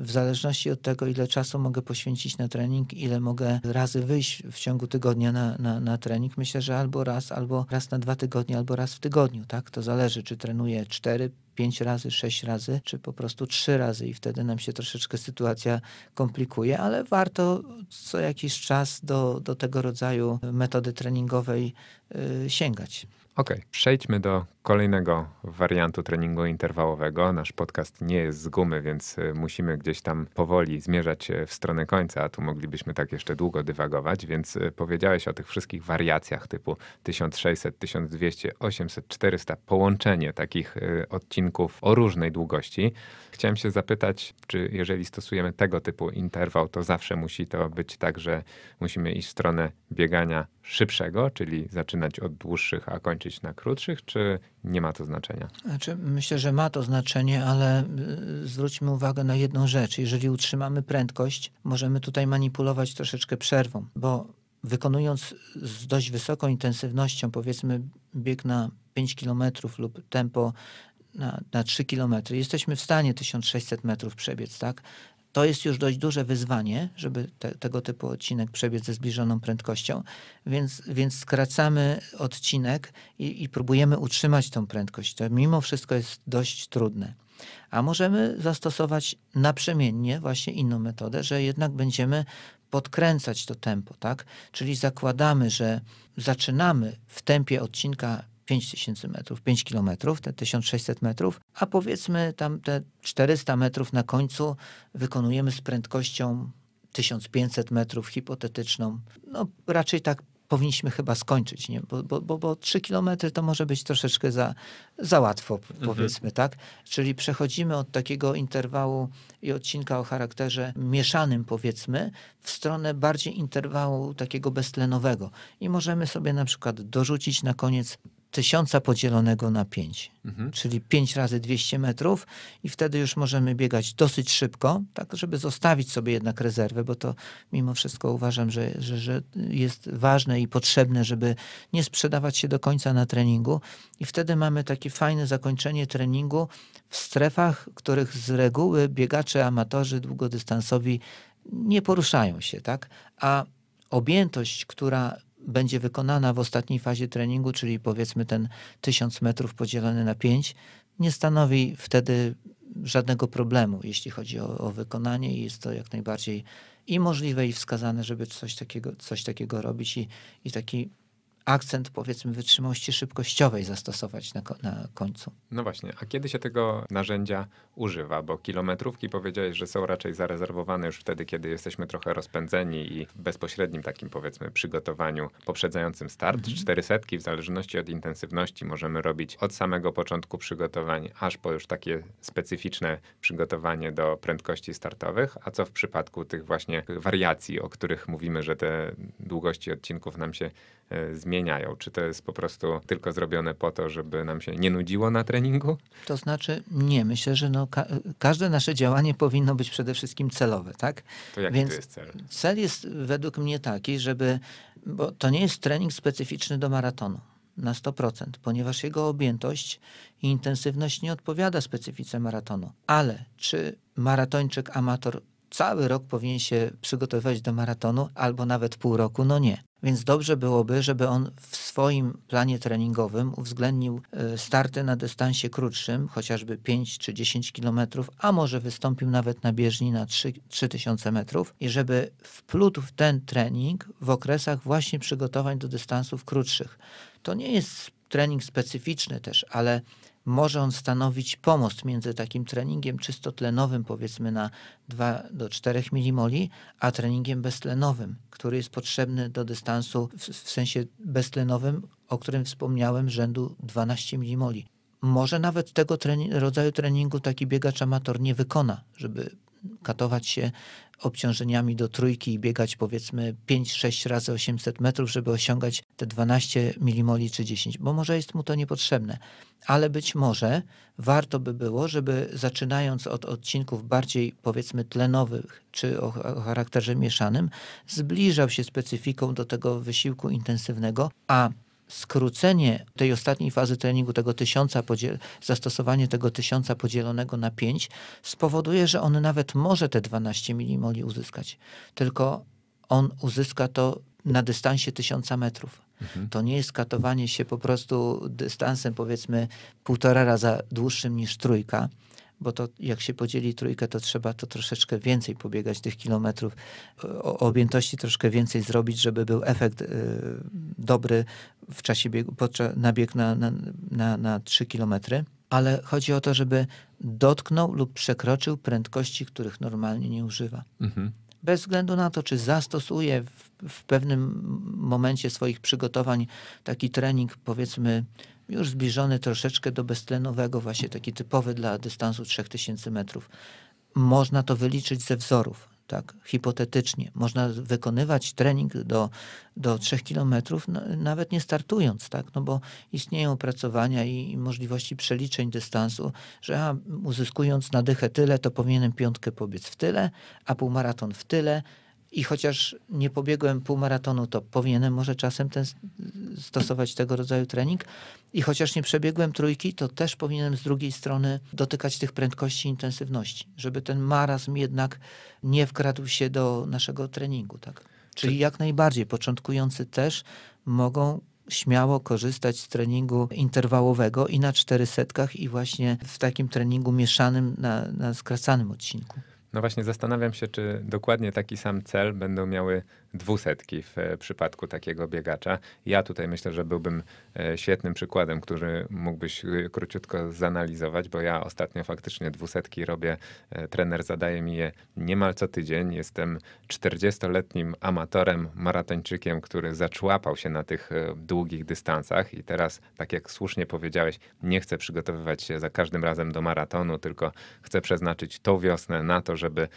w zależności od tego, ile czasu mogę poświęcić na trening, ile mogę razy wyjść w ciągu tygodnia na, na, na trening, myślę, że albo raz, albo raz na dwa tygodnie, albo raz w tygodniu, tak? To zależy, czy trenuję cztery, pięć razy, sześć razy, czy po prostu trzy razy i wtedy nam się troszeczkę sytuacja komplikuje, ale warto co jakiś czas do, do tego rodzaju metody treningowej yy, sięgać. Ok, przejdźmy do kolejnego wariantu treningu interwałowego. Nasz podcast nie jest z gumy, więc y, musimy gdzieś tam powoli zmierzać y, w stronę końca, a tu moglibyśmy tak jeszcze długo dywagować, więc y, powiedziałeś o tych wszystkich wariacjach typu 1600, 1200, 800, 400, połączenie takich odcinków o różnej długości. Chciałem się zapytać, czy jeżeli stosujemy tego typu interwał, to zawsze musi to być tak, że musimy iść w stronę biegania szybszego, czyli zaczynać od dłuższych, a kończyć na krótszych, czy nie ma to znaczenia? Znaczy, myślę, że ma to znaczenie, ale y, zwróćmy uwagę na jedną rzecz. Jeżeli utrzymamy prędkość, możemy tutaj manipulować troszeczkę przerwą, bo wykonując z dość wysoką intensywnością, powiedzmy bieg na 5 km lub tempo na, na 3 km, jesteśmy w stanie 1600 metrów przebiec, tak? To jest już dość duże wyzwanie, żeby te, tego typu odcinek przebiec ze zbliżoną prędkością, więc, więc skracamy odcinek i, i próbujemy utrzymać tą prędkość. To mimo wszystko jest dość trudne. A możemy zastosować naprzemiennie właśnie inną metodę, że jednak będziemy podkręcać to tempo, tak? Czyli zakładamy, że zaczynamy w tempie odcinka 5000 metrów, 5 kilometrów, te 1600 metrów, a powiedzmy tam te 400 metrów na końcu wykonujemy z prędkością 1500 metrów hipotetyczną. No raczej tak powinniśmy chyba skończyć, nie? Bo, bo, bo, bo 3 kilometry to może być troszeczkę za, za łatwo, mhm. powiedzmy, mhm. tak? Czyli przechodzimy od takiego interwału i odcinka o charakterze mieszanym, powiedzmy, w stronę bardziej interwału takiego beztlenowego. I możemy sobie na przykład dorzucić na koniec tysiąca podzielonego na 5, mhm. czyli 5 razy 200 metrów i wtedy już możemy biegać dosyć szybko, tak żeby zostawić sobie jednak rezerwę, bo to mimo wszystko uważam, że, że, że jest ważne i potrzebne, żeby nie sprzedawać się do końca na treningu i wtedy mamy takie fajne zakończenie treningu w strefach, których z reguły biegacze, amatorzy długodystansowi nie poruszają się, tak? A objętość, która będzie wykonana w ostatniej fazie treningu, czyli powiedzmy ten 1000 metrów podzielony na 5, nie stanowi wtedy żadnego problemu, jeśli chodzi o, o, wykonanie i jest to jak najbardziej i możliwe i wskazane, żeby coś takiego, coś takiego robić i, i taki akcent powiedzmy wytrzymałości szybkościowej zastosować na, na końcu. No właśnie, a kiedy się tego narzędzia używa? Bo kilometrówki powiedziałeś, że są raczej zarezerwowane już wtedy, kiedy jesteśmy trochę rozpędzeni i w bezpośrednim takim powiedzmy przygotowaniu poprzedzającym start. Mhm. 400 w zależności od intensywności możemy robić od samego początku przygotowań, aż po już takie specyficzne przygotowanie do prędkości startowych. A co w przypadku tych właśnie wariacji, o których mówimy, że te długości odcinków nam się E, zmieniają? Czy to jest po prostu tylko zrobione po to, żeby nam się nie nudziło na treningu? To znaczy nie. Myślę, że no, ka każde nasze działanie powinno być przede wszystkim celowe, tak? To jaki Więc to jest cel? Cel jest według mnie taki, żeby, bo to nie jest trening specyficzny do maratonu na 100%, ponieważ jego objętość i intensywność nie odpowiada specyfice maratonu. Ale czy maratończyk amator cały rok powinien się przygotowywać do maratonu, albo nawet pół roku? No nie. Więc dobrze byłoby, żeby on w swoim planie treningowym uwzględnił e, starty na dystansie krótszym, chociażby 5 czy 10 km, a może wystąpił nawet na bieżni na 3, 3000 metrów i żeby wplótł w ten trening w okresach właśnie przygotowań do dystansów krótszych. To nie jest trening specyficzny też, ale może on stanowić pomost między takim treningiem czysto tlenowym, powiedzmy na 2 do 4 milimoli, a treningiem beztlenowym, który jest potrzebny do dystansu w, w sensie beztlenowym, o którym wspomniałem, rzędu 12 milimoli. Może nawet tego rodzaju treningu taki biegacz amator nie wykona, żeby katować się obciążeniami do trójki i biegać powiedzmy 5-6 razy 800 metrów, żeby osiągać te 12 milimoli czy 10, bo może jest mu to niepotrzebne. Ale być może warto by było, żeby zaczynając od odcinków bardziej powiedzmy tlenowych czy o charakterze mieszanym, zbliżał się specyfiką do tego wysiłku intensywnego, a skrócenie tej ostatniej fazy treningu, tego tysiąca, zastosowanie tego tysiąca podzielonego na 5 spowoduje, że on nawet może te 12 milimoli uzyskać, tylko on uzyska to na dystansie tysiąca metrów. Mhm. To nie jest katowanie się po prostu dystansem powiedzmy półtora raza dłuższym niż trójka, bo to jak się podzieli trójkę, to trzeba to troszeczkę więcej pobiegać tych kilometrów, o objętości troszkę więcej zrobić, żeby był efekt y, dobry w czasie biegu, podczas, na bieg na, na, na, na 3 kilometry. Ale chodzi o to, żeby dotknął lub przekroczył prędkości, których normalnie nie używa. Mhm bez względu na to, czy zastosuje w, w, pewnym momencie swoich przygotowań taki trening, powiedzmy, już zbliżony troszeczkę do beztlenowego, właśnie taki typowy dla dystansu 3000 metrów. Można to wyliczyć ze wzorów, tak, hipotetycznie. Można wykonywać trening do, do 3 km, no, nawet nie startując, tak, no bo istnieją opracowania i, i możliwości przeliczeń dystansu, że a, uzyskując na dychę tyle, to powinienem piątkę pobiec w tyle, a półmaraton w tyle, i chociaż nie pobiegłem półmaratonu, to powinienem może czasem ten, stosować tego rodzaju trening. I chociaż nie przebiegłem trójki, to też powinienem z drugiej strony dotykać tych prędkości i intensywności, żeby ten marazm jednak nie wkradł się do naszego treningu. Tak? Czyli jak najbardziej początkujący też mogą śmiało korzystać z treningu interwałowego i na cztery setkach i właśnie w takim treningu mieszanym na, na skracanym odcinku. No właśnie zastanawiam się, czy dokładnie taki sam cel będą miały dwusetki w e, przypadku takiego biegacza. Ja tutaj myślę, że byłbym e, świetnym przykładem, który mógłbyś e, króciutko zanalizować, bo ja ostatnio faktycznie dwusetki robię. Trener zadaje mi je niemal co tydzień. Jestem 40-letnim amatorem, maratończykiem, który zaczłapał się na tych długich dystansach i teraz, tak jak słusznie powiedziałeś, nie chcę przygotowywać się za każdym razem do maratonu, tylko chcę przeznaczyć tą wiosnę na to, żeby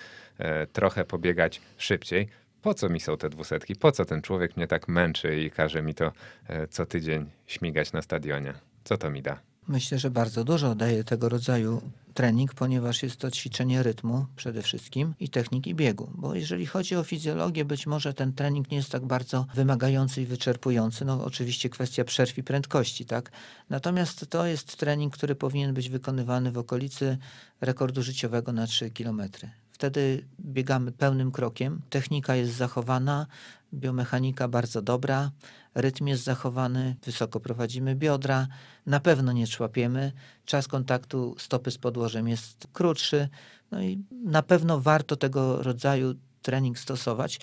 trochę pobiegać szybciej po co mi są te dwusetki, po co ten człowiek mnie tak męczy i każe mi to e, co tydzień śmigać na stadionie. Co to mi da? Myślę, że bardzo dużo daje tego rodzaju trening, ponieważ jest to ćwiczenie rytmu przede wszystkim i techniki biegu. Bo jeżeli chodzi o fizjologię, być może ten trening nie jest tak bardzo wymagający i wyczerpujący. No oczywiście kwestia przerw i prędkości, tak? Natomiast to jest trening, który powinien być wykonywany w okolicy rekordu życiowego na 3 kilometry. Wtedy biegamy pełnym krokiem. Technika jest zachowana, biomechanika bardzo dobra, rytm jest zachowany, wysoko prowadzimy biodra, na pewno nie człapiemy, czas kontaktu stopy z podłożem jest krótszy. No i na pewno warto tego rodzaju trening stosować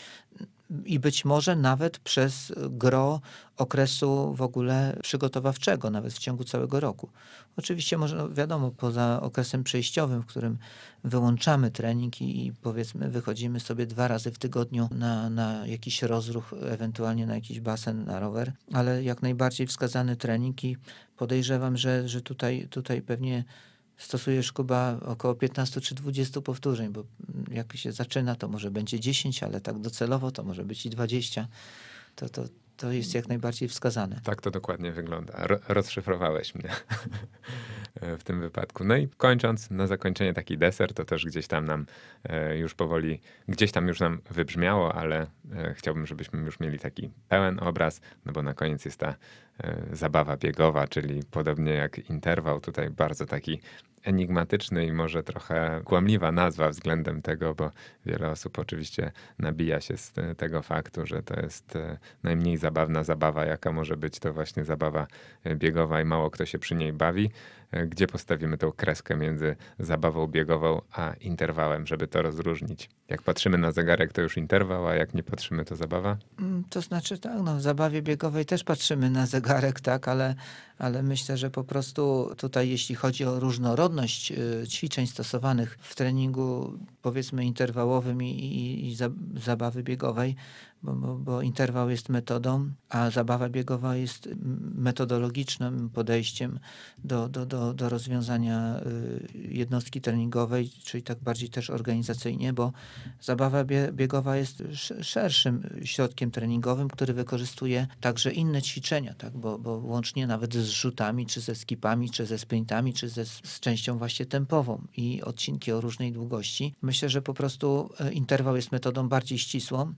i być może nawet przez gro okresu w ogóle przygotowawczego, nawet w ciągu całego roku. Oczywiście może, no wiadomo, poza okresem przejściowym, w którym wyłączamy trening i, i powiedzmy wychodzimy sobie dwa razy w tygodniu na, na jakiś rozruch, ewentualnie na jakiś basen, na rower, ale jak najbardziej wskazany trening i podejrzewam, że, że tutaj, tutaj pewnie stosujesz Kuba około 15 czy 20 powtórzeń, bo jak się zaczyna, to może będzie 10, ale tak docelowo to może być i 20. To, to, to jest jak najbardziej wskazane. Tak to dokładnie wygląda. Ro rozszyfrowałeś mnie w tym wypadku. No i kończąc, na zakończenie taki deser, to też gdzieś tam nam e, już powoli, gdzieś tam już nam wybrzmiało, ale e, chciałbym, żebyśmy już mieli taki pełen obraz, no bo na koniec jest ta e, zabawa biegowa, czyli podobnie jak interwał, tutaj bardzo taki enigmatyczny i może trochę kłamliwa nazwa względem tego, bo wiele osób oczywiście nabija się z tego faktu, że to jest e, najmniej zabawna zabawa, jaka może być, to właśnie zabawa e, biegowa i mało kto się przy niej bawi. E, gdzie postawimy tą kreskę między zabawą biegową a interwałem, żeby to rozróżnić? Jak patrzymy na zegarek, to już interwał, a jak nie patrzymy, to zabawa? Mm, to znaczy tak, no, w zabawie biegowej też patrzymy na zegarek, tak, ale ale myślę, że po prostu tutaj, jeśli chodzi o różnorodność y, ćwiczeń stosowanych w treningu, powiedzmy interwałowym i, i, i zabawy biegowej, bo, bo, bo, interwał jest metodą, a zabawa biegowa jest metodologicznym podejściem do, do, do, do rozwiązania y, jednostki treningowej, czyli tak bardziej też organizacyjnie, bo zabawa biegowa jest szerszym środkiem treningowym, który wykorzystuje także inne ćwiczenia, tak? bo, bo łącznie nawet z z rzutami, czy ze skipami, czy ze sprintami, czy ze, z częścią właśnie tempową i odcinki o różnej długości. Myślę, że po prostu e, interwał jest metodą bardziej ścisłą,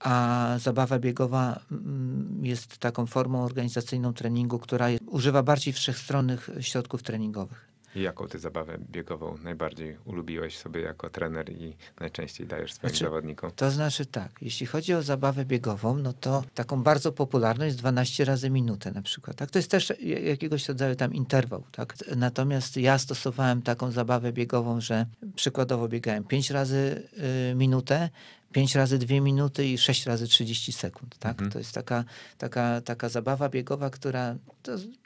a zabawa biegowa mm, jest taką formą organizacyjną treningu, która używa bardziej wszechstronnych środków treningowych. I jaką ty zabawę biegową najbardziej ulubiłeś sobie jako trener i najczęściej dajesz swoim znaczy, zawodnikom? To znaczy tak, jeśli chodzi o zabawę biegową, no to taką bardzo popularną jest 12 razy minutę na przykład. Tak? To jest też jakiegoś rodzaju tam interwał. Tak? Natomiast ja stosowałem taką zabawę biegową, że przykładowo biegałem 5 razy y, minutę, 5 razy 2 minuty i 6 razy 30 sekund. Tak? Mhm. To jest taka, taka, taka zabawa biegowa, która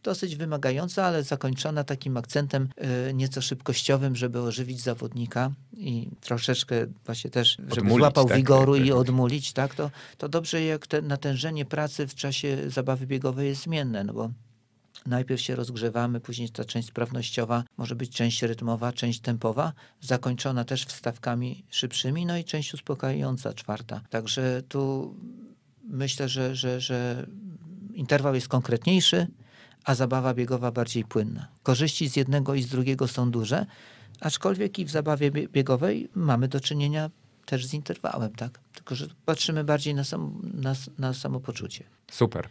dosyć wymagająca, ale zakończona takim akcentem y, nieco szybkościowym, żeby ożywić zawodnika i troszeczkę właśnie też, żeby odmulić, złapał tak? wigoru tak, i odmulić, tak? To, to dobrze jak te natężenie pracy w czasie zabawy biegowej jest zmienne, no bo Najpierw się rozgrzewamy, później ta część sprawnościowa, może być część rytmowa, część tempowa, zakończona też wstawkami szybszymi, no i część uspokajająca, czwarta. Także tu myślę, że, że, że interwał jest konkretniejszy, a zabawa biegowa bardziej płynna. Korzyści z jednego i z drugiego są duże, aczkolwiek i w zabawie biegowej mamy do czynienia też z interwałem, tak? Tylko, że patrzymy bardziej na, sam, na, na samopoczucie. Super.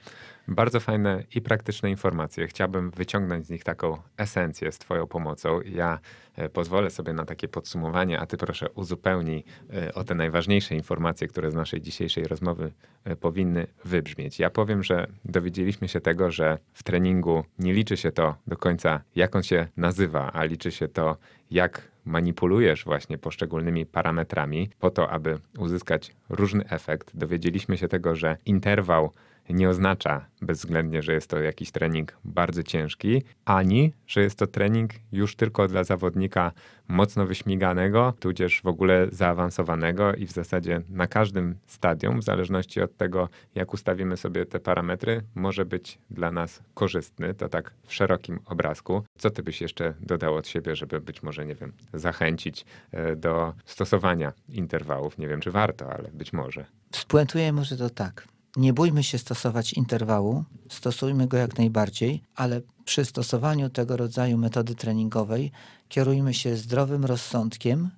Bardzo fajne i praktyczne informacje. Chciałbym wyciągnąć z nich taką esencję z Twoją pomocą. Ja e, pozwolę sobie na takie podsumowanie, a Ty proszę uzupełnij e, o te najważniejsze informacje, które z naszej dzisiejszej rozmowy e, powinny wybrzmieć. Ja powiem, że dowiedzieliśmy się tego, że w treningu nie liczy się to do końca, jak on się nazywa, a liczy się to, jak manipulujesz właśnie poszczególnymi parametrami po to, aby uzyskać różny efekt. Dowiedzieliśmy się tego, że interwał nie oznacza bezwzględnie, że jest to jakiś trening bardzo ciężki, ani że jest to trening już tylko dla zawodnika mocno wyśmiganego, tudzież w ogóle zaawansowanego i w zasadzie na każdym stadium, w zależności od tego, jak ustawimy sobie te parametry, może być dla nas korzystny. To tak w szerokim obrazku. Co ty byś jeszcze dodał od siebie, żeby być może, nie wiem, zachęcić e, do stosowania interwałów? Nie wiem, czy warto, ale być może. Spuentuję może to tak nie bójmy się stosować interwału, stosujmy go jak najbardziej, ale przy stosowaniu tego rodzaju metody treningowej kierujmy się zdrowym rozsądkiem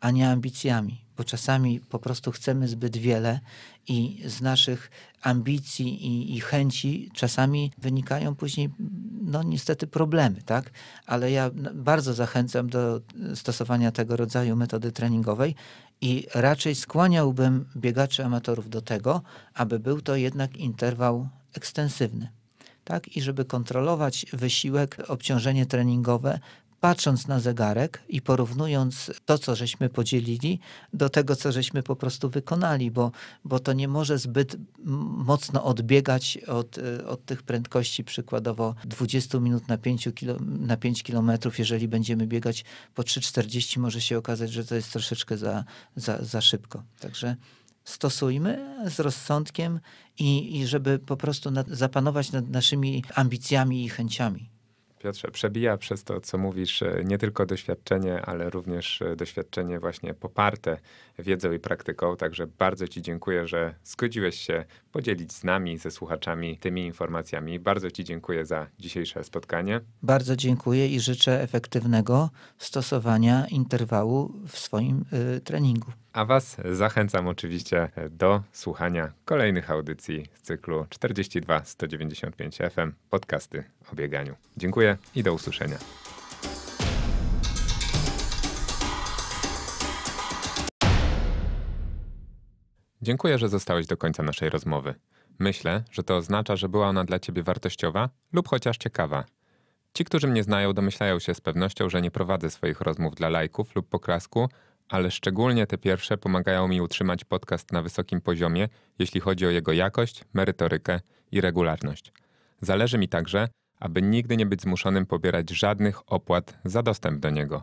a nie ambicjami, bo czasami po prostu chcemy zbyt wiele i z naszych ambicji i, i chęci czasami wynikają później, no niestety, problemy, tak? Ale ja bardzo zachęcam do stosowania tego rodzaju metody treningowej i raczej skłaniałbym biegaczy amatorów do tego, aby był to jednak interwał ekstensywny. Tak, I żeby kontrolować wysiłek, obciążenie treningowe patrząc na zegarek i porównując to, co żeśmy podzielili, do tego, co żeśmy po prostu wykonali, bo, bo to nie może zbyt mocno odbiegać od, e, od tych prędkości, przykładowo 20 minut na 5, kilo, na 5 km, jeżeli będziemy biegać po 3,40, może się okazać, że to jest troszeczkę za, za, za szybko. Także stosujmy z rozsądkiem i, i żeby po prostu nad, zapanować nad naszymi ambicjami i chęciami. Piotrze, przebija przez to, co mówisz, e, nie tylko doświadczenie, ale również e, doświadczenie właśnie poparte wiedzą i praktyką. Także bardzo Ci dziękuję, że zgodziłeś się podzielić z nami, ze słuchaczami tymi informacjami. Bardzo Ci dziękuję za dzisiejsze spotkanie. Bardzo dziękuję i życzę efektywnego stosowania interwału w swoim y, treningu. A Was zachęcam oczywiście do słuchania kolejnych audycji z cyklu 42 195 FM podcasty o bieganiu. Dziękuję i do usłyszenia. Dziękuję, że zostałeś do końca naszej rozmowy. Myślę, że to oznacza, że była ona dla ciebie wartościowa lub chociaż ciekawa. Ci, którzy mnie znają, domyślają się z pewnością, że nie prowadzę swoich rozmów dla lajków lub poklasku, ale szczególnie te pierwsze pomagają mi utrzymać podcast na wysokim poziomie, jeśli chodzi o jego jakość, merytorykę i regularność. Zależy mi także, aby nigdy nie być zmuszonym pobierać żadnych opłat za dostęp do niego.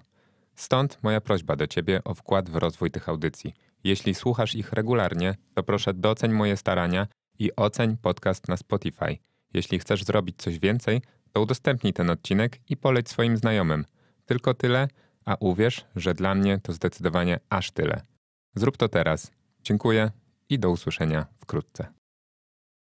Stąd moja prośba do Ciebie o wkład w rozwój tych audycji – jeśli słuchasz ich regularnie, to proszę doceń moje starania i oceń podcast na Spotify. Jeśli chcesz zrobić coś więcej, to udostępnij ten odcinek i poleć swoim znajomym. Tylko tyle, a uwierz, że dla mnie to zdecydowanie aż tyle. Zrób to teraz. Dziękuję i do usłyszenia wkrótce.